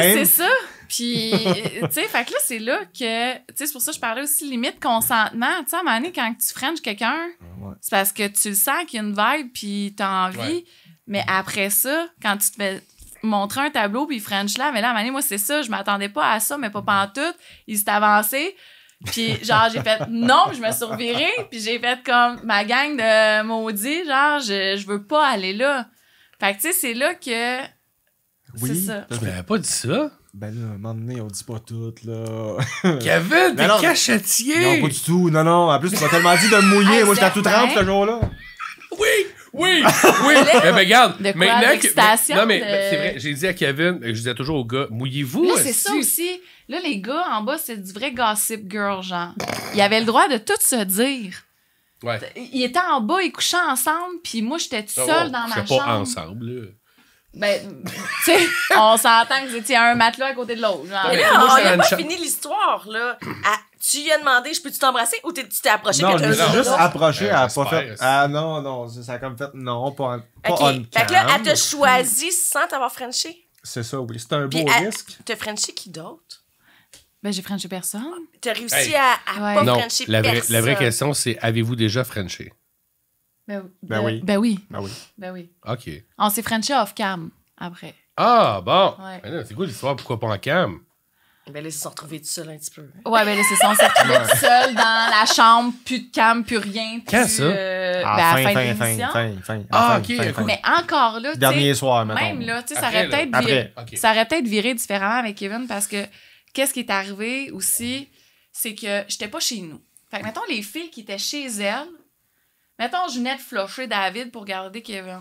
Speaker 2: c'est ça.
Speaker 3: Puis, tu sais, fait que là, c'est là que, tu sais, c'est pour ça que je parlais aussi limite consentement. Tu sais, à un quand tu French quelqu'un, c'est parce que tu le sens qu'il y a une vibe, puis t'as envie. Mais après ça, quand tu te fais montrer un tableau puis French là, mais là, à un moi, c'est ça, je m'attendais pas à ça, mais pas pantoute. Ils s'est avancé. Puis genre, j'ai fait non, je me suis revirée. Puis j'ai fait comme ma gang de maudits, genre, je, je veux pas aller là. Fait que tu sais, c'est là que. Oui, c'est
Speaker 2: ça. Je m'avais pas dit ça. Ben là, à un moment donné, on dit pas tout, là. Kevin, t'es cachetier! Non, pas du tout. Non, non. En plus, tu m'as tellement dit de me mouiller. Moi, j'étais à tout trempe ce jour-là.
Speaker 3: Oui! Oui, oui. mais, mais regarde, de quoi, non mais, c'est vrai,
Speaker 4: j'ai dit à Kevin, je disais toujours au gars, mouillez-vous. c'est ça
Speaker 3: aussi. Là, les gars en bas, c'est du vrai gossip girl, genre. Ils avaient le droit de tout se dire. Ouais. Ils étaient en bas, ils couchaient ensemble, puis moi, j'étais seule oh, dans ma pas chambre. pas
Speaker 4: ensemble, là.
Speaker 3: Ben, tu sais, on s'entend que vous un matelas à côté de l'autre. Mais là, on n'a pas
Speaker 1: fini l'histoire, là. tu lui as demandé, je peux-tu t'embrasser ou tu t'es approché? Non, je me juste approché, euh, elle
Speaker 2: à pas fait. Ah non, non, ça a comme fait non, pas, pas okay. on Fait que là, elle te choisit
Speaker 1: sans t'avoir frenché.
Speaker 2: C'est ça, oui. C'est un beau
Speaker 1: risque. as frenché qui d'autre? Ben, j'ai Frenché personne. Tu as réussi
Speaker 3: à, pas Frencher la vraie, la vraie question,
Speaker 4: c'est avez-vous déjà Frenché? Ben, ben, ben, oui. Ben oui. Ben oui. Ben oui. OK.
Speaker 3: On s'est Frenché off-cam après.
Speaker 4: Ah, bon. C'est ben cool C'est quoi l'histoire? Pourquoi pas en cam?
Speaker 1: Ben là, ils se sont retrouvés tout seuls un petit peu. Hein. Ouais, ben là, c'est ça. On retrouvés
Speaker 3: tout seul dans la chambre, plus de cam, plus rien. Quand ça? Euh, ah, ben, à fin, fin,
Speaker 5: fin, Ah, ok, Mais
Speaker 3: encore là, tu sais, Dernier soir, maintenant. même là, tu sais, ça viré, ça aurait peut-être viré différemment avec Kevin parce que Qu'est-ce qui est arrivé aussi, c'est que j'étais pas chez nous. Fait que, mettons, les filles qui étaient chez elles, mettons, je venais de David pour garder Kevin.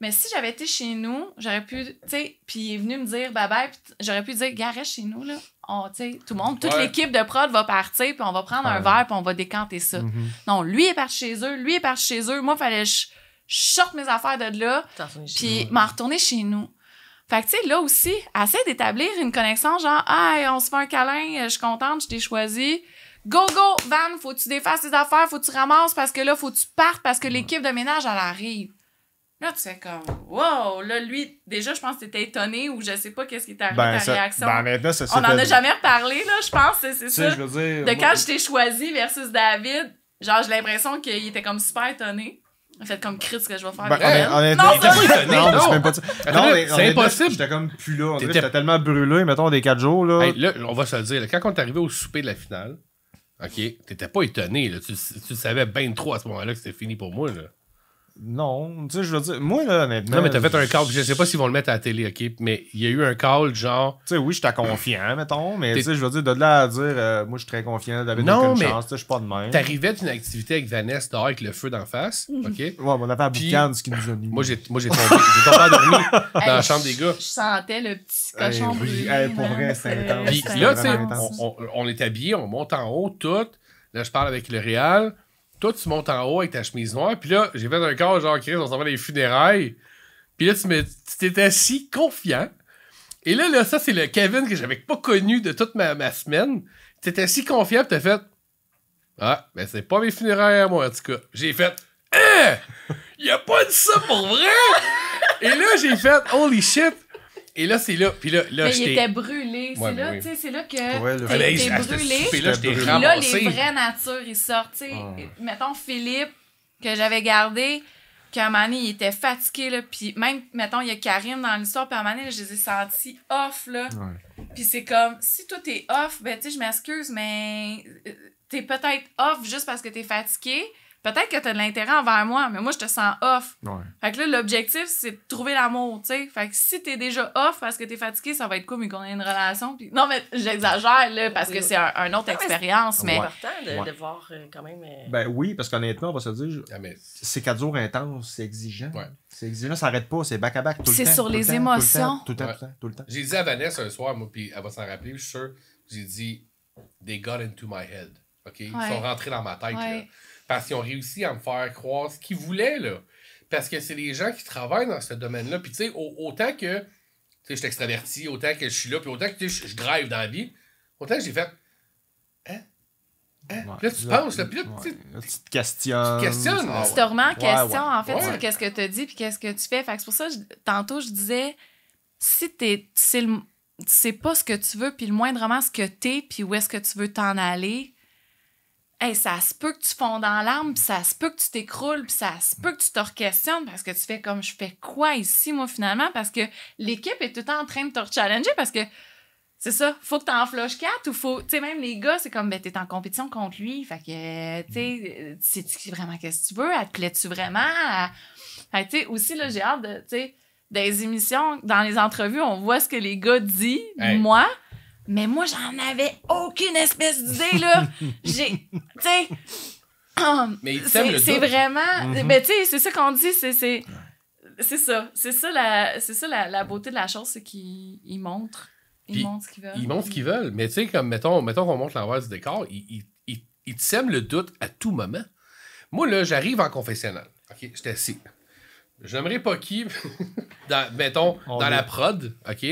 Speaker 3: Mais si j'avais été chez nous, j'aurais pu, tu sais, puis il est venu me dire bye bye, j'aurais pu dire reste chez nous là. Tu sais, tout le monde, toute l'équipe de prod va partir, puis on va prendre un verre, puis on va décanter ça. Mm-hmm. Non, lui est parti chez eux, lui est parti chez eux. Moi, il fallait je sorte mes affaires de là, puis m'en retourner chez nous. Fait que, tu sais, là aussi, essaie d'établir une connexion, genre, hey, on se fait un câlin, euh, je suis contente, je t'ai choisi. Go, go, Van, faut que tu défasses tes affaires, faut que tu ramasses parce que là, faut que tu partes parce que l'équipe de ménage, elle arrive. Là, tu sais comme, wow, là, lui, déjà, je pense que t'étais étonné ou je sais pas qu'est-ce qui t'est arrivé, ben, ta réaction. Ben, on en a jamais reparlé, là, je pense, c'est ça. de quand je t'ai choisi versus David, genre, j'ai l'impression qu'il était comme super étonné fait comme Chris que je vais faire. Ben, non, c'est même pas ça. c'est
Speaker 2: impossible. J'étais comme plus là. J'étais tellement brûlé, mettons, des quatre jours. Là.
Speaker 4: on va se le dire. quand on est arrivé au souper de la finale, OK, t'étais pas étonné. Tu, tu savais bien trop à ce moment-là que c'était fini pour moi. Là.
Speaker 2: Non, tu sais, je veux dire, moi, là, honnêtement. Non, mais t'as fait un call, je sais pas
Speaker 4: s'ils vont le mettre à la télé, ok, mais il y a eu un call genre. Tu sais, oui, j'étais confiant, mettons, mais tu sais, je
Speaker 2: veux dire, de là à dire, euh, moi, je suis très confiant,
Speaker 4: d'avoir une aucune chance, je suis pas de même. T'arrivais d'une activité avec Vanessa dehors avec le feu d'en face, mhm. ok? Ouais, on avait un boucan de ce qui nous a mis. Moi, j'ai tombé, j'ai tombé endormi dans la chambre des gars.
Speaker 3: Je sentais le
Speaker 2: petit cochon pour vrai, c'était intense. Puis là, tu sais,
Speaker 4: on est habillé, on monte en haut, tout. Là, je parle avec le Real toi, tu montes en haut avec ta chemise noire. Puis là, j'ai fait un corps, genre, Chris, on s'en va les funérailles. Puis là, tu t'étais si confiant. Et là, là ça, c'est le Kevin que j'avais pas connu de toute ma, semaine. Tu étais si confiant, tu t'as fait Ah, ben c'est pas mes funérailles à moi, en tout cas. J'ai fait Hein eh, Il a pas de ça pour vrai Et là, j'ai fait Holy shit et là, c'est là. Puis là, là mais il était
Speaker 3: brûlé. c'est là, tu sais, c'est là que. Ouais, là, t'es brûlé. Puis là, les vraies natures, ils sortent. Oh. Mettons Philippe, que j'avais gardé, qu'à un il était fatigué. Là, puis même, mettons, il y a Karine dans l'histoire. Puis à un moment je les ai sentis off. Là. Puis c'est comme, si toi, t'es off, ben, tu sais, je m'excuse, mais euh, t'es peut-être off juste parce que t'es fatigué peut-être que tu as de l'intérêt envers moi, mais moi, je te sens off. Fait que là, l'objectif, c'est de trouver l'amour, tu sais. Fait que si es déjà off parce que tu es fatigué, ça va être cool, mais qu'on ait une relation. Puis... Non, mais j'exagère, là, parce que c'est une autre expérience,
Speaker 1: mais... C'est important de, voir euh, quand même... Euh,
Speaker 2: ben oui, parce qu'honnêtement, on va se dire, ah, c'est quatre jours intenses, c'est exigeant. C'est exigeant, ça arrête pas, c'est back-à-back tout le temps. C'est sur les émotions. Tout le temps, tout le temps,
Speaker 4: J'ai dit à Vanessa un soir, moi, puis elle va s'en rappeler, je suis sûr, j'ai dit « They got into my head ». OK? Ils sont rentrés dans ma tête, là. Parce qu'ils ont réussi à me faire croire ce qu'ils voulaient, là. Parce que c'est des gens qui travaillent dans ce domaine-là. Puis, tu sais, autant que je suis extraverti, autant que je suis là, puis autant que je drive dans la vie, autant que j'ai fait. Hein? hein? là, tu penses, là, puis là, tu
Speaker 2: te Tu, en question, en fait, qu'est-ce
Speaker 3: que tu dis puis qu'est-ce que tu fais. Fait que c'est pour ça, tantôt, je disais, si tu sais pas ce que tu veux, puis le moindrement ce que tu es, puis où est-ce que tu veux t'en aller, Hey, ça se peut que tu fondes dans l'arme, ça se peut que tu t'écroules, ça se peut que tu te questionnes parce que tu fais comme je fais quoi ici, moi, finalement, parce que l'équipe est tout le temps en train de te challenger parce que c'est ça, faut que tu en flushes quatre ou faut. Tu sais, même les gars, c'est comme, ben, t'es en compétition contre lui, fait que, tu sais, vraiment qu'est-ce que tu veux, elle te plaît-tu vraiment? tu sais, aussi, là, j'ai hâte de, tu sais, des émissions, dans les entrevues, on voit ce que les gars disent, moi. Mais moi, j'en avais aucune espèce d'idée, là. J'ai. Tu sais. Hum, c'est vraiment. Mais mm-hmm. ben, tu sais, c'est ça qu'on dit, c'est. C'est ça. C'est ça, la, ça la, beauté de la chose, c'est qu'ils montrent. Ils montrent ce qu'ils veulent. Ils montrent ce qu'ils
Speaker 4: veulent. Mais tu sais, comme, mettons, mettons qu'on montre l'envers du décor, ils, ils, sèment le doute à tout moment. Moi, là, j'arrive en confessionnal. OK, j'étais assis. J'aimerais pas qui, dans, mettons, dans la prod, OK?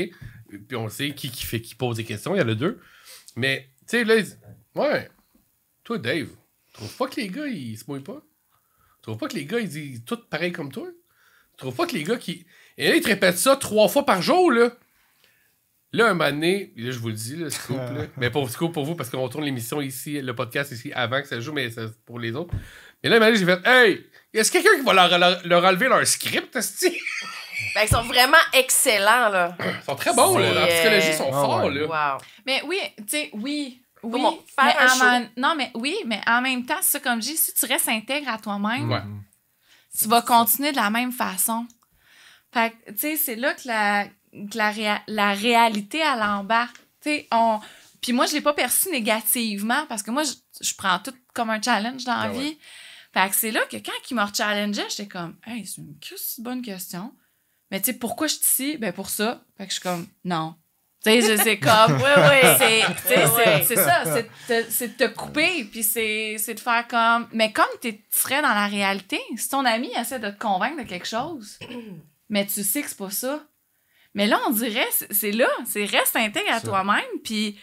Speaker 4: puis on sait qui, qui, fait, qui pose des questions, il y en a deux. Mais, tu sais, là, il ouais, toi, Dave, trouves pas que les gars, ils se mouillent pas? Trouves pas que les gars, ils disent tout pareil comme toi? Trouves pas que les gars qui. Et là, ils te répètent ça trois fois par jour, là. Là, un moment donné, là, je vous le dis, le scoop, là. mais pour, scoop pour vous, parce qu'on tourne l'émission ici, le podcast ici, avant que ça joue, mais c'est pour les autres. Mais là, un moment j'ai fait Hey, est-ce quelqu'un qui va leur, leur, leur enlever leur script,
Speaker 1: ben, ils sont vraiment excellents, là. Ils sont très bons, là. psychologie, ils sont
Speaker 3: euh, forts, là. Mais oui, tu sais, oui. mais non, mais oui, mais en même temps, c'est comme je dis, si tu restes intègre à toi-même, tu vas continuer de la même façon. Fait tu sais, c'est là que la, réalité, à l'embarque. Puis moi, je ne l'ai pas perçu négativement parce que moi, je, prends tout comme un challenge dans la ah vie. Fait que c'est là que quand il m'a challengé, j'étais comme, hey, c'est une bonne question. Mais tu sais, pourquoi je suis ici? Ben pour ça. Fait que je suis comme, non. Tu sais, c'est comme, oui, oui. C'est ça, c'est de te couper, puis c'est de faire comme. Mais comme tu serais dans la réalité, si ton ami essaie de te convaincre de quelque chose, mais tu sais que c'est pas ça. Mais là, on dirait, c'est là, c'est reste intègre à toi-même, puis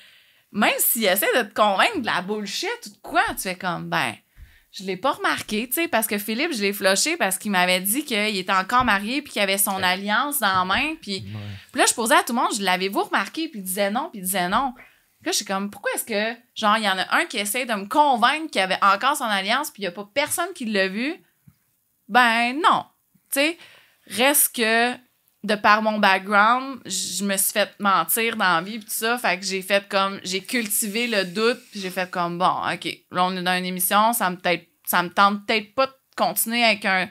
Speaker 3: même s'il essaie de te convaincre de la bullshit ou de quoi, tu fais comme, ben je l'ai pas remarqué, tu sais, parce que Philippe, je l'ai floché parce qu'il m'avait dit qu'il était encore marié puis qu'il avait son alliance dans la main. Puis, là, je posais à tout le monde, je l'avais-vous remarqué? Puis il disait non, puis il disait non. Puis là, je suis comme, pourquoi est-ce que, genre, il y en a un qui essaie de me convaincre qu'il avait encore son alliance puis il n'y a pas personne qui l'a vu? Ben non, tu sais. Reste que de par mon background, je me suis fait mentir dans la vie pis tout ça, fait que j'ai fait comme j'ai cultivé le doute, puis j'ai fait comme bon, OK, là on est dans une émission, ça me peut ça me tente peut-être pas de continuer avec un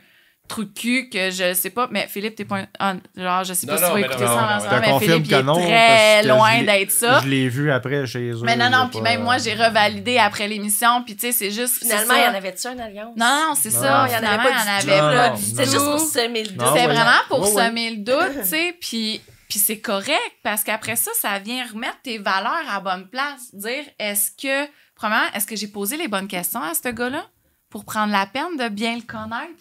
Speaker 3: truc cul que je sais pas. Mais Philippe, t'es pas un. genre, je sais pas si tu vas écouter ça ensemble, mais Philippe, il est très loin d'être ça. Je
Speaker 2: l'ai vu après chez eux. Mais non, non, puis même moi,
Speaker 3: j'ai revalidé après l'émission, puis tu sais, c'est juste. Finalement, il y en avait-tu un alliance? Non, non, c'est ça. Il y en avait pas du C'est juste pour semer le doute. C'est vraiment pour semer le doute, tu sais, puis. Puis c'est correct parce qu'après ça, ça vient remettre tes valeurs à bonne place. Dire est-ce que, premièrement, est-ce que j'ai posé les bonnes questions à ce gars-là pour prendre la peine de bien le connaître?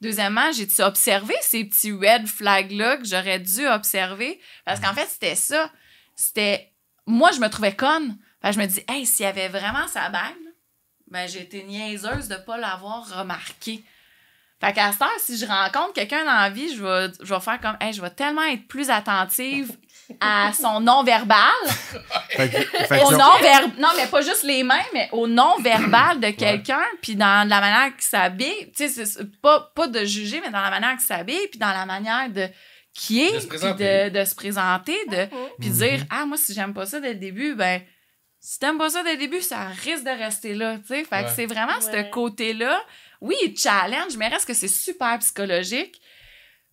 Speaker 3: Deuxièmement, j'ai observé ces petits red flags-là que j'aurais dû observer. Parce qu'en fait, c'était ça. C'était. Moi, je me trouvais conne. je me dis, hey, s'il y avait vraiment sa bague, ben, j'étais niaiseuse de ne pas l'avoir remarqué. À si je rencontre quelqu'un dans la vie, je vais, je faire comme, je vais tellement être plus attentive à son non-verbal. au non mais pas juste les mains, mais au non-verbal de quelqu'un, puis dans la manière qu'il s'habille. Tu sais, pas, pas de juger, mais dans la manière qu'il s'habille, puis dans la manière de qui est, de se présenter, de, ah, ah. de, puis dire, mhm. ah, moi, si j'aime pas ça dès le début, ben, si t'aimes pas ça dès le début, ça risque de rester là, Fait que c'est vraiment ce côté-là. Oui, challenge, mais reste que c'est super psychologique.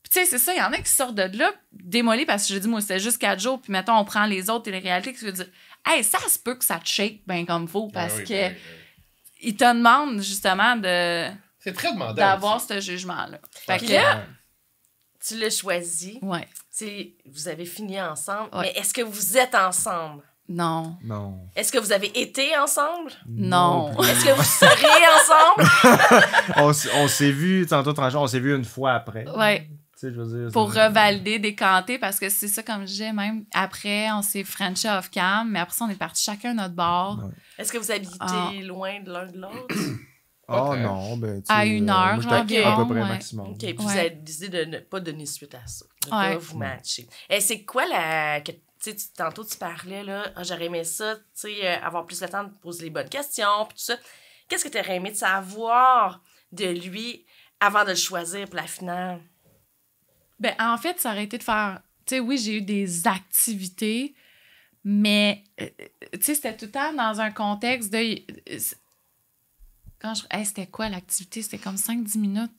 Speaker 3: tu sais, c'est ça, il y en a qui sortent de là, démolis parce que je dit, moi, c'était juste quatre jours, puis maintenant on prend les autres et les réalités, tu veux dire, hey, ça se peut que ça te shake bien comme faut ben parce que ben ben ils te demande justement de. D'avoir ce jugement-là. Fait que. tu l'as choisi.
Speaker 1: Ouais. vous avez fini ensemble, mais est-ce que vous êtes ensemble?
Speaker 3: Non. Non.
Speaker 1: Est-ce que vous avez été ensemble? Non.
Speaker 2: Est-ce
Speaker 3: que vous serez
Speaker 2: ensemble? on, s'est vu, tantôt, on s'est vu une
Speaker 3: fois après. Ouais. Je veux dire, pour revalider, décanter, parce que c'est ça, comme je disais, même après, on s'est French off cam, mais après ça, on est parti chacun notre bord. Est-ce que vous habitez ah.
Speaker 1: loin de l'un de l'autre?
Speaker 3: Ah non, ben, tu À une euh, heure, à, peu près maximum. OK, puis vous avez décidé
Speaker 1: de ne pas donner suite à ça, de ne pas vous matcher. Et c'est quoi la tantôt tu parlais, là, ah, j'aurais aimé ça, euh, avoir plus le temps de poser les bonnes questions, puis tout ça. Qu'est-ce que tu aurais aimé de savoir de lui avant de le choisir pour la
Speaker 3: finale? Ben, en fait, ça aurait été de faire. Tu sais, oui, j'ai eu des activités, mais, euh, euh, c'était tout le temps dans un contexte de. Quand je. c'était quoi l'activité? C'était comme 5-10 minutes.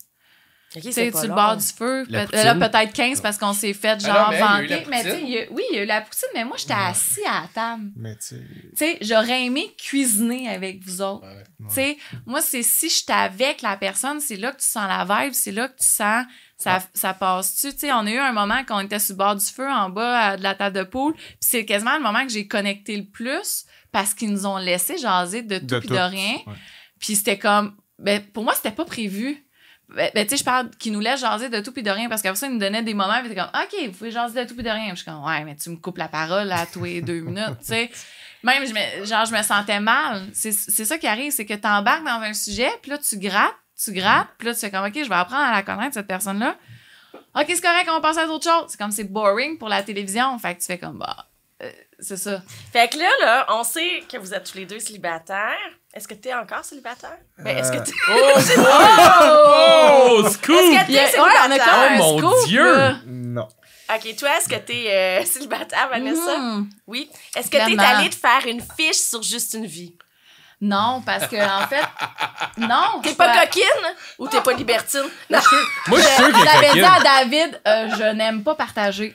Speaker 3: Okay, tu sur le bord du feu. là, peut-être 15 parce qu'on s'est fait ah genre vanter. Mais, tu sais, oui, il y a eu la poutine, mais moi, j'étais assis à la table. Mais tu sais, j'aurais aimé cuisiner avec vous autres. Tu sais, moi, c'est si je j'étais avec la personne, c'est là que tu sens la vibe, c'est là que tu sens ça, ça passe-tu? sais, on a eu un moment qu'on était sur le bord du feu en bas de la table de poule, puis c'est quasiment le moment que j'ai connecté le plus parce qu'ils nous ont laissé jaser de tout et de, rien. Puis c'était comme, ben, pour moi, c'était pas prévu. Ben, ben, tu sais, je parle qui nous laisse jaser de tout puis de rien parce qu'après ça, il nous donnait des moments, puis comme, OK, vous pouvez jaser de tout puis de rien. je suis comme, ouais, mais tu me coupes la parole à tous les deux minutes, tu sais. Même, genre, je me sentais mal. C'est ça qui arrive, c'est que tu embarques dans un sujet, puis là, tu grattes, tu grattes, puis là, tu fais comme, OK, je vais apprendre à la connaître, cette personne-là. OK, c'est correct, on passe à d'autres choses. C'est comme, c'est boring pour la télévision. Fait que tu fais comme, bah, euh, c'est ça.
Speaker 1: Fait que là, là, on sait que vous êtes tous les deux célibataires. Est-ce que t'es encore célibataire? Ben, est-ce que euh, t'es. Oh, oh, oh, scoop! Est-ce que t'es célibataire? oh mon dieu! Non. OK, toi, est-ce que t'es euh, célibataire, Vanessa? Mm. Oui. Est-ce que t'es allée te faire une fiche sur Juste une vie? Non, parce que, en fait, non. T'es pas coquine ou t'es pas libertine? Moi, je
Speaker 4: suis sûr qu'il coquine. J'avais dit à
Speaker 3: David, euh, je n'aime pas partager.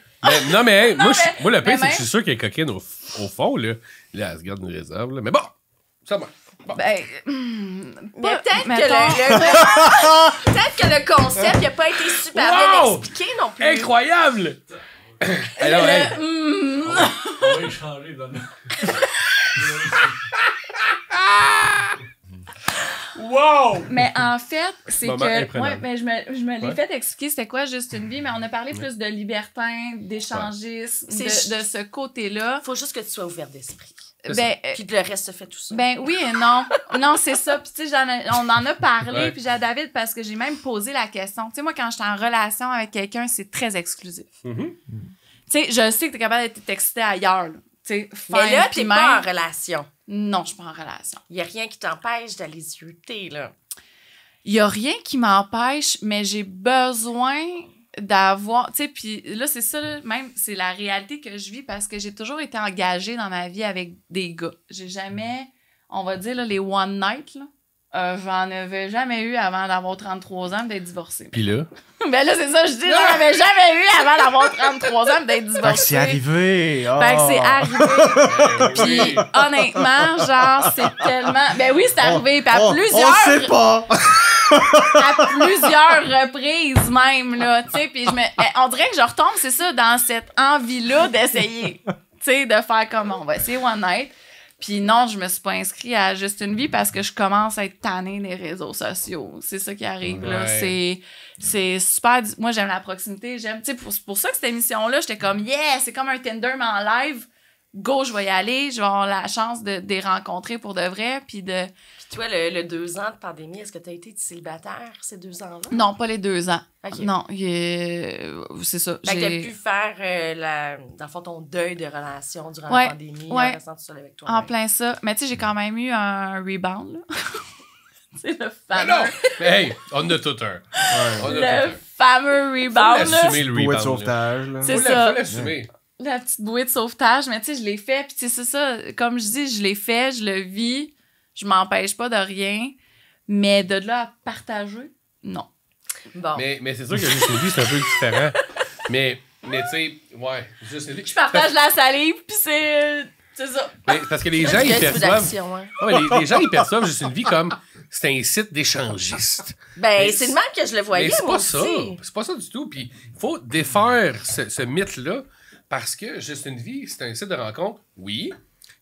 Speaker 4: non, mais, moi, moi, le pire, c'est que je suis sûr qu'elle est coquine au, fond, là. Là, elle se garde une réserve, là. Mais bon,
Speaker 3: ça marche.
Speaker 1: Ben, euh, hmm, peut-être que, le... peut que, le concept n'a pas été super bien expliqué non plus.
Speaker 4: Incroyable! hey.
Speaker 1: Hmm.
Speaker 4: on,
Speaker 3: va, Mais en fait, c'est que. Ouais, mais je me, je me l'ai fait expliquer c'était quoi juste une vie, mais on a parlé plus de libertin, d'échangisme, de, de, ce côté-là.
Speaker 1: Faut juste que tu sois ouvert d'esprit.
Speaker 3: Ben, euh, puis le reste se fait tout ça. Ben oui et non. non, c'est ça. Puis tu sais, on en a parlé, puis j'ai à David, parce que j'ai même posé la question. Tu sais, moi, quand je suis en relation avec quelqu'un, c'est très exclusif. Mm-hmm. Tu sais, je sais que t'es capable d'être excité ailleurs. tu T'sais, fine, Mais là, t'es pas en relation. Non, je suis pas en relation. Il y a rien qui t'empêche d'aller zioter, là. Il y a rien qui m'empêche, mais j'ai besoin d'avoir, tu sais, puis là, c'est ça, même, c'est la réalité que je vis parce que j'ai toujours été engagée dans ma vie avec des gars. J'ai jamais, on va dire, les one night, euh, j'en avais jamais eu avant d'avoir 33 ans d'être divorcée. Puis là? ben là, c'est ça, je dis, j'en avais jamais eu avant d'avoir 33 ans d'être divorcée. Fait que
Speaker 1: c'est
Speaker 4: arrivé!
Speaker 3: Fait que c'est ah! arrivé. Ben puis honnêtement, genre, c'est tellement... Ben oui, c'est arrivé, par plusieurs... On sait pas! à plusieurs reprises même là, tu sais, puis je me eh, on dirait que je retombe c'est ça dans cette envie là d'essayer, tu sais, de faire comme on va essayer one night. Puis non, je me suis pas inscrite à Juste une vie parce que je commence à être tannée des réseaux sociaux. C'est ça qui arrive là, c'est c'est super moi j'aime la proximité, j'aime tu sais pour, pour ça que cette émission là, j'étais comme yeah, c'est comme un Tinder mais en live. Go, je vais y aller, je vais avoir la chance de, les rencontrer pour de vrai puis de
Speaker 1: tu vois, le, deux ans de pandémie, est-ce que tu as été célibataire ces deux ans-là?
Speaker 3: Non, pas les deux ans. Non, c'est ça. tu as pu
Speaker 1: faire, euh, la, ton deuil de
Speaker 3: relation
Speaker 1: durant la pandémie en restant avec toi. En plein
Speaker 3: ça. Mais tu sais, j'ai quand même eu un rebound, C'est le fameux.
Speaker 4: Mais non! hey, on de tout un. le
Speaker 3: fameux rebound. Faut l'assumer, le rebound. de sauvetage. C'est ça. l'assumer. La petite bouée de sauvetage. Mais tu sais, je l'ai fait. Puis tu c'est ça. Comme je dis, je l'ai fait, je le vis. Je m'empêche pas de rien, mais de là à partager, non. Bon. Mais, mais c'est sûr que juste vie, c'est un peu
Speaker 4: différent. mais, mais tu sais, ouais, juste vie Je partage la
Speaker 3: salive, puis c'est. C'est ça. parce que les gens, ils perçoivent.
Speaker 4: Hein. les, gens, ils perçoivent juste une vie comme c'est un site d'échangiste
Speaker 1: Ben, c'est le même que je le voyais. Mais c'est pas aussi. ça. C'est pas ça
Speaker 4: du tout. Puis, il faut défaire ce, ce mythe-là parce que juste une vie, c'est un site de rencontre, oui.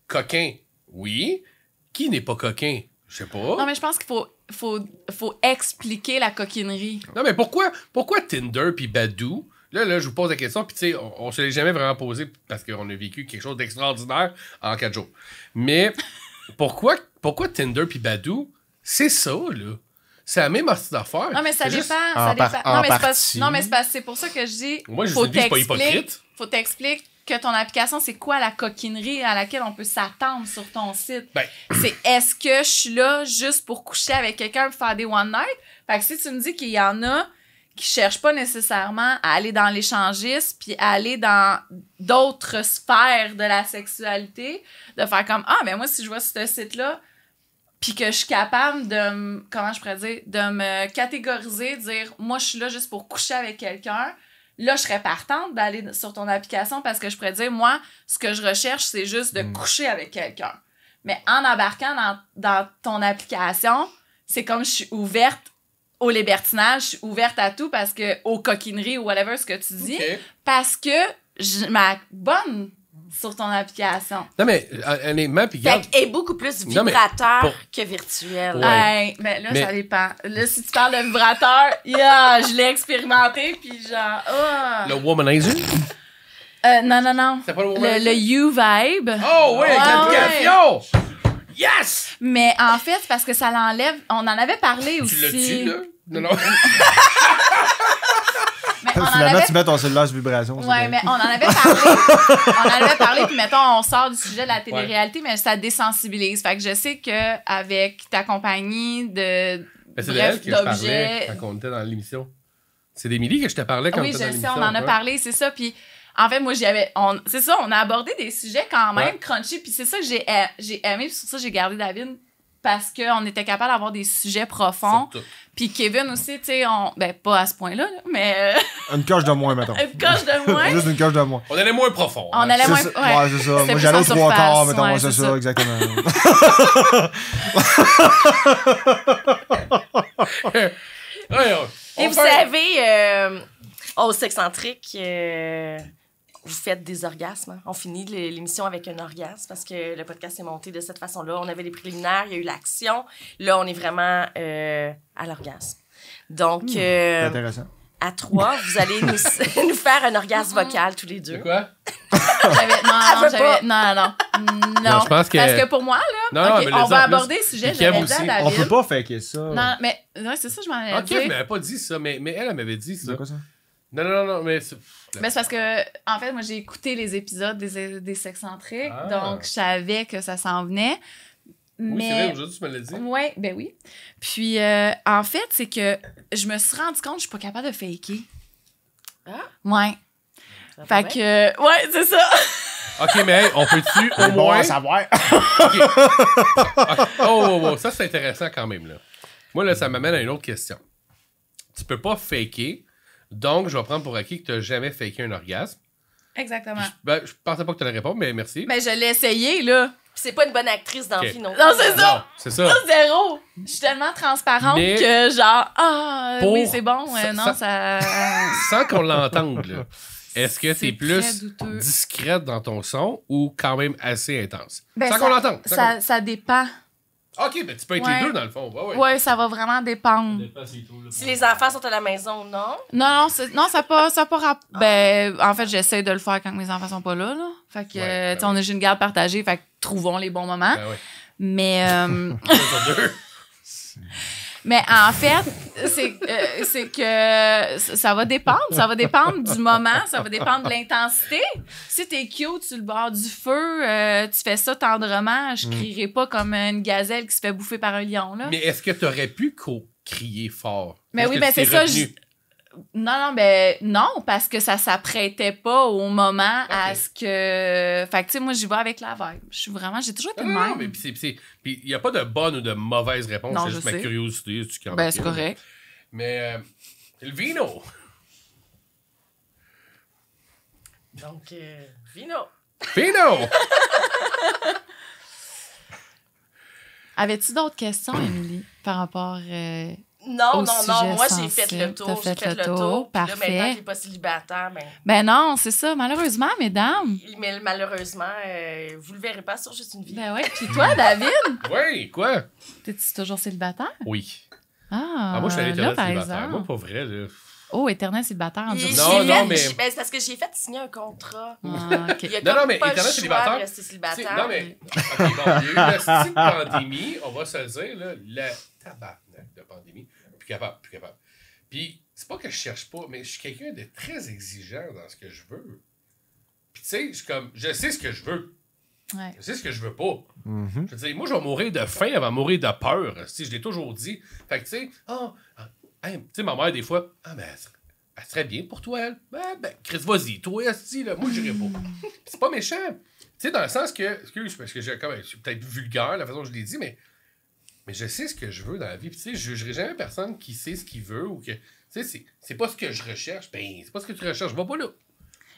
Speaker 4: Coquin, oui. Qui n'est pas coquin? Je sais pas. Non, mais
Speaker 3: je pense qu'il faut, faut, expliquer la coquinerie. Non, mais pourquoi,
Speaker 4: pourquoi Tinder puis Badou? Là, là, je vous pose la question, puis tu sais, on, se l'est jamais vraiment posé parce qu'on a vécu quelque chose d'extraordinaire en quatre jours. Mais pourquoi, pourquoi Tinder puis Badou? C'est ça, là. C'est la même sorte d'affaires. Non, mais ça dépend. Non, mais c'est pas, non, mais
Speaker 3: c'est pour ça que je dis. Moi, je faut dis, pas hypocrite. Faut t'expliquer que ton application, c'est quoi la coquinerie à laquelle on peut s'attendre sur ton site? Ben. C'est est-ce que je suis là juste pour coucher avec quelqu'un pour faire des one night? Fait que si tu me dis qu'il y en a qui cherchent pas nécessairement à aller dans l'échangiste puis à aller dans d'autres sphères de la sexualité, de faire comme ah mais ben moi si je vois ce site là puis que je suis capable de comment je pourrais dire de me catégoriser, dire moi je suis là juste pour coucher avec quelqu'un là, je serais partante d'aller sur ton application parce que je pourrais dire, moi, ce que je recherche, c'est juste de mm. coucher avec quelqu'un. Mais en embarquant dans, ton application, c'est comme je suis ouverte au libertinage, je suis ouverte à tout parce que, aux coquineries ou whatever ce que tu dis, parce que ma bonne sur ton application.
Speaker 4: Non, mais euh, honnêtement, puis Fait
Speaker 3: est beaucoup plus vibrateur que virtuelle. Ouais. mais là, ça dépend. Là, si tu parles de vibrateur, je l'ai expérimenté, puis genre, oh.
Speaker 4: Le womanizer?
Speaker 3: Euh, non, non, non. Pas le, womanizer? le, U-Vibe. Oh, oui, l'application! Yes! Mais en fait, parce que ça l'enlève. On en avait parlé aussi. Tu l'as-tu, là? Non, non. on en avait... tu mets ton
Speaker 2: vibration. Oui, mais
Speaker 3: on en avait parlé. on en avait parlé, puis mettons, on sort du sujet de la télé-réalité, mais ça désensibilise. Fait que je sais qu'avec ta compagnie de. Mais c'est de que je parlais
Speaker 4: quand on était dans l'émission. C'est d'Émilie que je te parlais quand oui, on était dans l'émission. Oui, je sais, on en a parlé,
Speaker 3: c'est ça. Puis en fait, moi, j'y avais. C'est ça, on a abordé des sujets quand même crunchy, puis c'est ça que j'ai aimé, puis sur ça, j'ai gardé David parce qu'on était capable d'avoir des sujets profonds. Puis Kevin aussi, tu sais, on... ben pas à ce point-là, mais... Euh,
Speaker 2: une coche de moins, mettons. une
Speaker 3: coche de moins. Juste
Speaker 2: une coche de moins.
Speaker 4: On allait moins profond.
Speaker 3: On hein. allait moins... Ouais, ouais c'est ça. Moi, j'allais au trois quarts, mettons, c'est ça,
Speaker 2: exactement.
Speaker 1: Et vous savez, euh, aux oh, excentriques... Euh vous faites des orgasmes. Hein. On finit l'émission avec un orgasme parce que le podcast est monté de cette façon-là. On avait les préliminaires, il y a eu l'action. Là, on est vraiment euh, à l'orgasme. Donc, hmm, euh, à trois, vous allez nous, faire un orgasme vocal tous les deux. De quoi? non, non, non, non,
Speaker 3: non. je pense que... Parce que pour moi, là, on va aborder le sujet. J'avais dit à On peut pas faire que ça. Non, mais c'est ça, je m'en ai dit. OK, mais elle
Speaker 4: m'a pas dit ça. Mais, mais elle, elle m'avait dit ça. C'est quoi ça? Non, non, non, mais... Mais c'est
Speaker 3: parce que, en fait, moi, j'ai écouté les épisodes des, des Sexcentriques, ah. donc je savais que ça s'en venait. Oui, mais... c'est vrai, aujourd'hui,
Speaker 4: tu me l'as dit. Oui,
Speaker 3: ben oui. Puis, euh, en fait, c'est que je me suis rendu compte que je suis pas capable de faker. Ah? Ouais. fait que, ouais, c'est ça.
Speaker 4: OK, mais on peut-tu au moins... savoir. Oh, oh, oh, ça, c'est intéressant quand même, là. Moi, là, ça m'amène à une autre question. Tu peux pas faker donc, je vais prendre pour acquis que tu n'as jamais fake un orgasme. Exactement. Je ben, je pensais pas que tu allais répondre, mais merci. Mais
Speaker 1: je l'ai essayé, là. Puis c'est pas une bonne actrice dans le film non c'est ça.
Speaker 4: c'est ça.
Speaker 3: zéro. Je suis tellement transparente que, genre, ah, Mais c'est bon. Euh, non, ça. sans qu'on l'entende, là.
Speaker 4: Est-ce que es plus discrète dans ton son ou quand même assez intense?
Speaker 3: Ben, sans qu'on l'entende. Ça, ça dépend
Speaker 4: OK, ben tu peux être les deux dans le fond. Ouais, ouais.
Speaker 3: Ouais, ça va vraiment dépendre. Si
Speaker 1: les enfants sont à la maison, non.
Speaker 3: Non, non, non ça pas, ça pas ah. Ben, en fait, j'essaie de le faire quand mes enfants sont pas là. là. Fait que, euh, ben on est une garde partagée, fait que trouvons les bons moments. Ben Mais, euh, Mais en fait, c'est euh, que ça va dépendre. Ça va dépendre du moment, ça va dépendre de l'intensité. Si t'es cute sur le bord du feu, euh, tu fais ça tendrement, je mm. crierai pas comme une gazelle qui se fait bouffer par un lion. Là. Mais est-ce
Speaker 4: que tu aurais pu crier fort? Mais oui, mais ben, c'est ça.
Speaker 3: Non, non, ben non, parce que ça s'apprêtait pas au moment à ce que. Fait que, tu sais, moi, j'y vais avec la vibe. Je suis vraiment, j'ai toujours été de ah, Non, mais
Speaker 4: puis il n'y a pas de bonne ou de mauvaise réponse, c'est juste ma curiosité. ben, c'est correct. Mais, euh, le vino.
Speaker 1: Donc, euh, vino.
Speaker 3: Vino! Avais-tu d'autres questions, Emily, par rapport. Euh, non, non, non. Moi, j'ai fait le tour. J'ai fait, le tour. parfait. Là, maintenant, je n'ai pas
Speaker 1: célibataire. Mais...
Speaker 3: Ben non, c'est ça. Malheureusement, mesdames.
Speaker 1: Mais malheureusement, euh, vous ne le verrez pas sur Juste une vie. Ben oui. Puis toi, David?
Speaker 3: oui, quoi? T'es-tu toujours célibataire? Oui. Ah, ah moi, je suis allé célibataire. non Moi, vrai, Oh, éternel célibataire Non, non, mais.
Speaker 1: Ben, c'est parce que j'ai fait signer un contrat. Ah, non, non, mais éternel célibataire. Non, mais. il y a eu la
Speaker 4: pandémie, on va se le dire, là, la de pandémie capable, plus capable. Puis, c'est pas que je cherche pas, mais je suis quelqu'un de très exigeant dans ce que je veux. Puis, tu sais, je suis comme, je sais ce que je veux. Je sais ce que je veux pas. Mm-hmm. Je veux dire, moi, je vais mourir de faim avant de mourir de peur. je l'ai toujours dit. Fait que, tu sais, ah, ah tu sais, ma mère, des fois, ah, ben, elle serait, bien pour toi, elle. Ben, ben, Chris, vas-y, toi, si, là, moi, j'irai pas. c'est pas méchant. Tu sais, dans le sens que, excuse, parce que j'ai quand même, je suis peut-être vulgaire, la façon dont je l'ai dit, mais mais je sais ce que je veux dans la vie. tu sais, je jugerai jamais personne qui sait ce qu'il veut ou que. Tu sais, c'est pas ce que je recherche. Ben, c'est pas ce que tu recherches. Va pas là.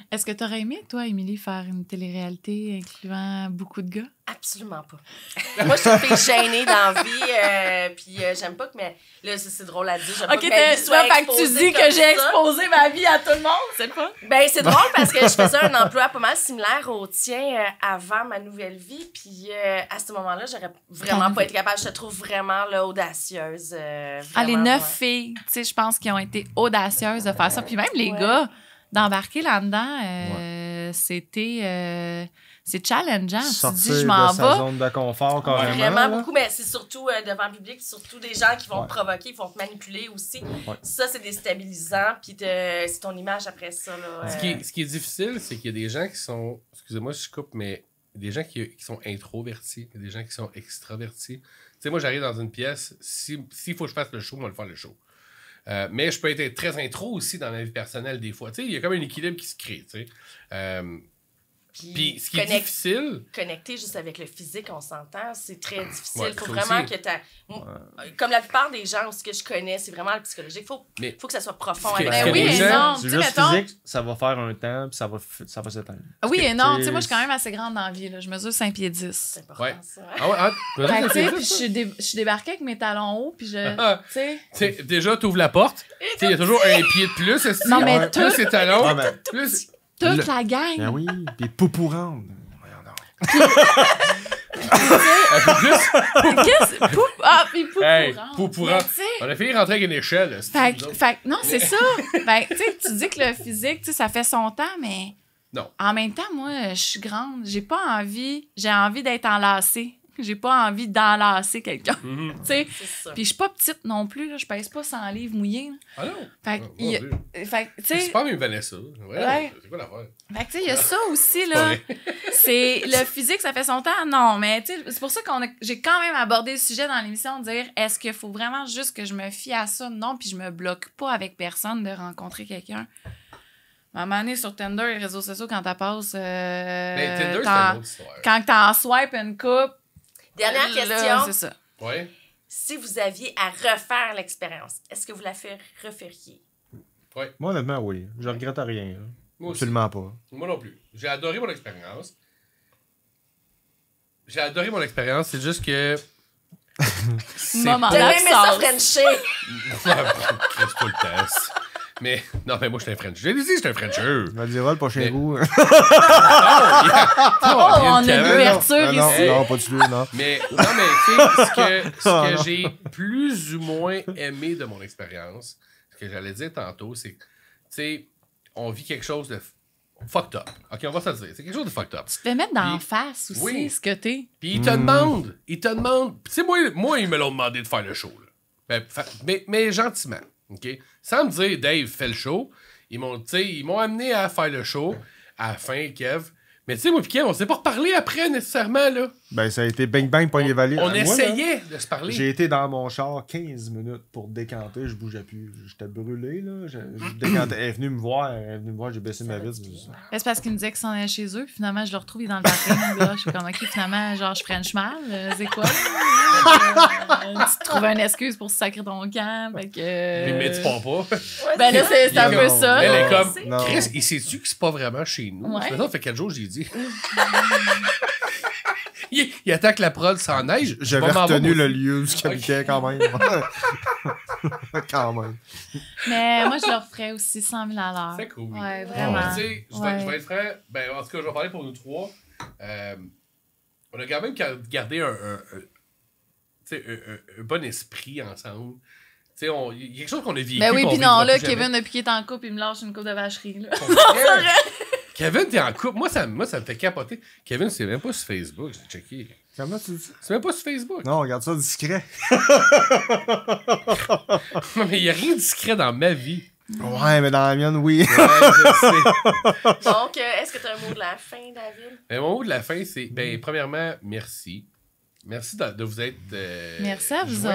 Speaker 3: Est-ce que tu aurais aimé, toi, Émilie, faire une télé-réalité incluant beaucoup de gars? Absolument pas. Moi, je suis chaînée dans la vie,
Speaker 1: euh, puis euh, j'aime pas que mais Là, c'est drôle à dire, j'aime pas que soit que tu dis que j'ai exposé ma vie à tout le monde, c'est pas? Ben, c'est drôle parce que je faisais un emploi pas mal similaire au tien euh, avant ma nouvelle vie, puis à ce moment-là, j'aurais vraiment pas été capable. Je te trouve vraiment audacieuse. ah, les neuf
Speaker 3: filles, tu sais, je pense qu'ils ont été audacieuses de faire ça, puis même les gars d'embarquer là-dedans, euh, c'était. Euh, c'est challengeant. Sortir tu dis, je m'en vais. zone de confort, ah carrément.
Speaker 2: Vraiment
Speaker 1: beaucoup, mais c'est surtout euh, devant le public, surtout des gens qui vont te provoquer, qui vont te manipuler aussi. Ça, c'est déstabilisant, puis c'est ton image après ça. Euh. ce,
Speaker 4: qui est, difficile, c'est qu'il y a des gens qui sont. Excusez-moi si je coupe, mais des gens qui, sont introvertis, des gens qui sont extravertis. Tu sais, moi, j'arrive dans une pièce, s'il faut que je fasse le show, moi, je vais le faire le show. Euh, mais je peux être très intro aussi dans ma vie personnelle des fois. il y a comme un équilibre qui se crée. Tu euh, puis, ce qui est
Speaker 1: difficile. Connecter juste avec le physique, on s'entend, c'est très difficile. Il faut vraiment que tu Comme la plupart des gens, ce que je connais, c'est vraiment la psychologique. Il faut, faut que ça soit profond. oui,
Speaker 2: non. Tu physique, ça va faire un temps, puis ça va, ça va s'éteindre. Ah oui, et non. Tu sais, moi, je suis
Speaker 3: quand même assez grande dans vie. Là. Je mesure 5 pieds 10. C'est
Speaker 4: important, ouais. ça. Ah ouais, ah,
Speaker 2: je
Speaker 3: suis débarquée avec mes talons hauts, puis je. Ah, tu
Speaker 4: sais. Déjà, tu ouvres la porte. Il y a toujours un pied de plus.
Speaker 3: Non, mais plus c'est talons. Plus. Toute la gang. Ben oui,
Speaker 4: des pour Qu'est-ce? Poupourande! On a fini de rentrer avec une échelle. Fait,
Speaker 3: fait, non, c'est ça. Ben, tu dis que le physique, ça fait son temps, mais. Non. En même temps, moi, je suis grande. J'ai pas envie. J'ai envie d'être enlacée j'ai pas envie d'enlacer quelqu'un. Mm Puis je suis pas petite non plus, je pèse pas 100 livres mouillés. Ah non? Fait C'est pas même
Speaker 4: Vanessa. C'est quoi la
Speaker 3: Fait que, tu sais, il y a ça aussi, là. C'est le physique, ça fait son temps. Non, mais tu sais, c'est pour ça que j'ai quand même abordé le sujet dans l'émission, dire est-ce qu'il faut vraiment juste que je me fie à ça? Non, puis je me bloque pas avec personne de rencontrer quelqu'un. À un moment donné, sur Tinder, les réseaux sociaux, quand t'as passes. Euh, ben, quand t'en swipe une coupe, Dernière question. C'est ça.
Speaker 1: Si vous aviez à refaire l'expérience, est-ce que vous la referiez?
Speaker 4: Oui,
Speaker 2: Moi, honnêtement, oui. Je regrette rien. Moi Absolument pas.
Speaker 4: Moi non plus. J'ai adoré mon expérience. J'ai adoré mon expérience. C'est juste que.
Speaker 2: C'est
Speaker 1: Maman, T'as même ça Frenchie!
Speaker 4: C'est pas le test. Mais non, mais moi, je suis un French. l'ai dit, je suis un Frencheur. On va le dire, le prochain goût. on
Speaker 5: a une ouverture ici. Non, pas du tout, non. Mais non, mais tu sais, ce que, ce oh, que j'ai
Speaker 4: plus ou moins aimé de mon expérience, ce que j'allais dire tantôt, c'est que, tu sais, on vit quelque chose de fucked up. OK, on va se dire. C'est quelque chose de fucked up. Tu
Speaker 3: peux mettre dans la face aussi ce que t'es.
Speaker 4: Puis ils hmm. te demande. demandent, ils te demandent. Tu moi, moi, ils me l'ont demandé de faire le show. Là. Mais, ben, mais, mais gentiment. OK? Sans me dire, Dave, fait le show. Ils m'ont, ils m'ont amené à faire le show à la fin, Kev. Mais tu sais, moi Kev, on s'est pas reparlé après nécessairement, là.
Speaker 2: Ben, ça a été bang bang, point On, ben, essayait
Speaker 4: de se parler. J'ai été
Speaker 2: dans mon char 15 minutes pour décanter. Je bougeais plus. J'étais brûlé, là. Je, Elle est venue me voir. Elle est venue me voir. J'ai baissé ma est ben,
Speaker 3: C'est parce qu'il me disait que s'en allait chez eux. Finalement, je le retrouve. Il est dans le parking, Je suis comme, OK, finalement, genre, je prends mal. chemin. c'est quoi? euh, tu trouves une excuse pour se sacrer ton camp. que, mais, tu pars pas. ben là, c'est un peu
Speaker 4: ça. Mais est comme, Chris, il sait-tu que c'est pas vraiment chez nous? Ça fait quelques jours, j'ai dit. il, attaque la prod sans neige. J'avais retenu le
Speaker 2: lieu où je quand même. quand même.
Speaker 3: Mais moi, je leur ferais aussi 100 000 à C'est cool. Ouais, vraiment. Tu sais, je, vais
Speaker 4: être Ben, en tout cas, je vais parler pour nous trois. Euh, on a quand même gardé un, tu sais un bon esprit ensemble. Il y a quelque chose qu'on a vécu. Ben oui, puis non, là, Kevin,
Speaker 3: a piqué ton coupe et il me lâche une coupe de vacherie. Là.
Speaker 4: Kevin, t'es en couple. Moi, ça, moi, ça me fait capoter. Kevin, c'est même pas sur Facebook. J'ai checké. Comment tu dis C'est même pas sur Facebook. Non, regarde ça discret. mais il n'y a rien de discret dans ma vie. Ouais, mais dans la mienne, oui. Donc,
Speaker 1: euh, est-ce que t'as un mot de la fin, David?
Speaker 4: Ben, mon mot de la fin, c'est, ben, premièrement, merci. Merci de, vous être. Euh, merci à vous Merci.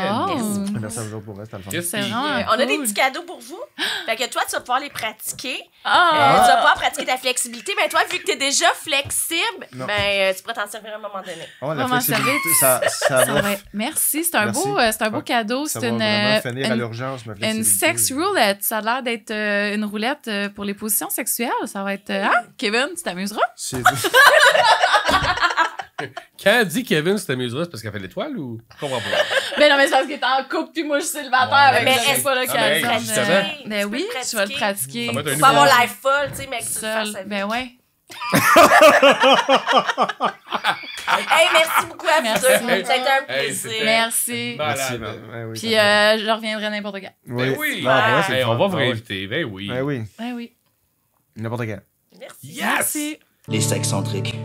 Speaker 4: à vous pour rester
Speaker 2: à
Speaker 1: On a des petits cadeaux pour vous. Fait que toi, tu vas pouvoir les pratiquer. Ah! Euh, tu vas ah! pouvoir pratiquer ta flexibilité. Mais toi, vu que tu es déjà flexible, ben,
Speaker 3: euh, tu pourras
Speaker 1: t'en servir à un moment donné.
Speaker 3: Ah On la flexibilité, ça, ça, Merci. C'est un, Beau, un beau cadeau. C'est une. vraiment finir à l'urgence, ma Une sex roulette. Ça a l'air d'être une roulette pour les positions sexuelles. Ça va être. Hein, Kevin, tu t'amuseras?
Speaker 4: C'est Quand elle dit Kevin, c'est amusant, parce qu'elle fait l'étoile ou? Je comprends pas.
Speaker 3: Mais non, mais c'est parce qu'il est en couple, puis moi, je suis mais reste pas l'occasion. cas ben, oui, tu vas le pratiquer. C'est pas avoir folle, tu sais, mais Ben ouais. hey, merci beaucoup à vous deux. ça un plaisir. merci. Ben puis euh, je reviendrai n'importe quand. Ben oui. Ben oui. Ben on va vous
Speaker 4: réinviter. Ben oui. Ben
Speaker 2: oui. oui. N'importe quand.
Speaker 3: Merci. Yes. Merci. Les sexcentriques.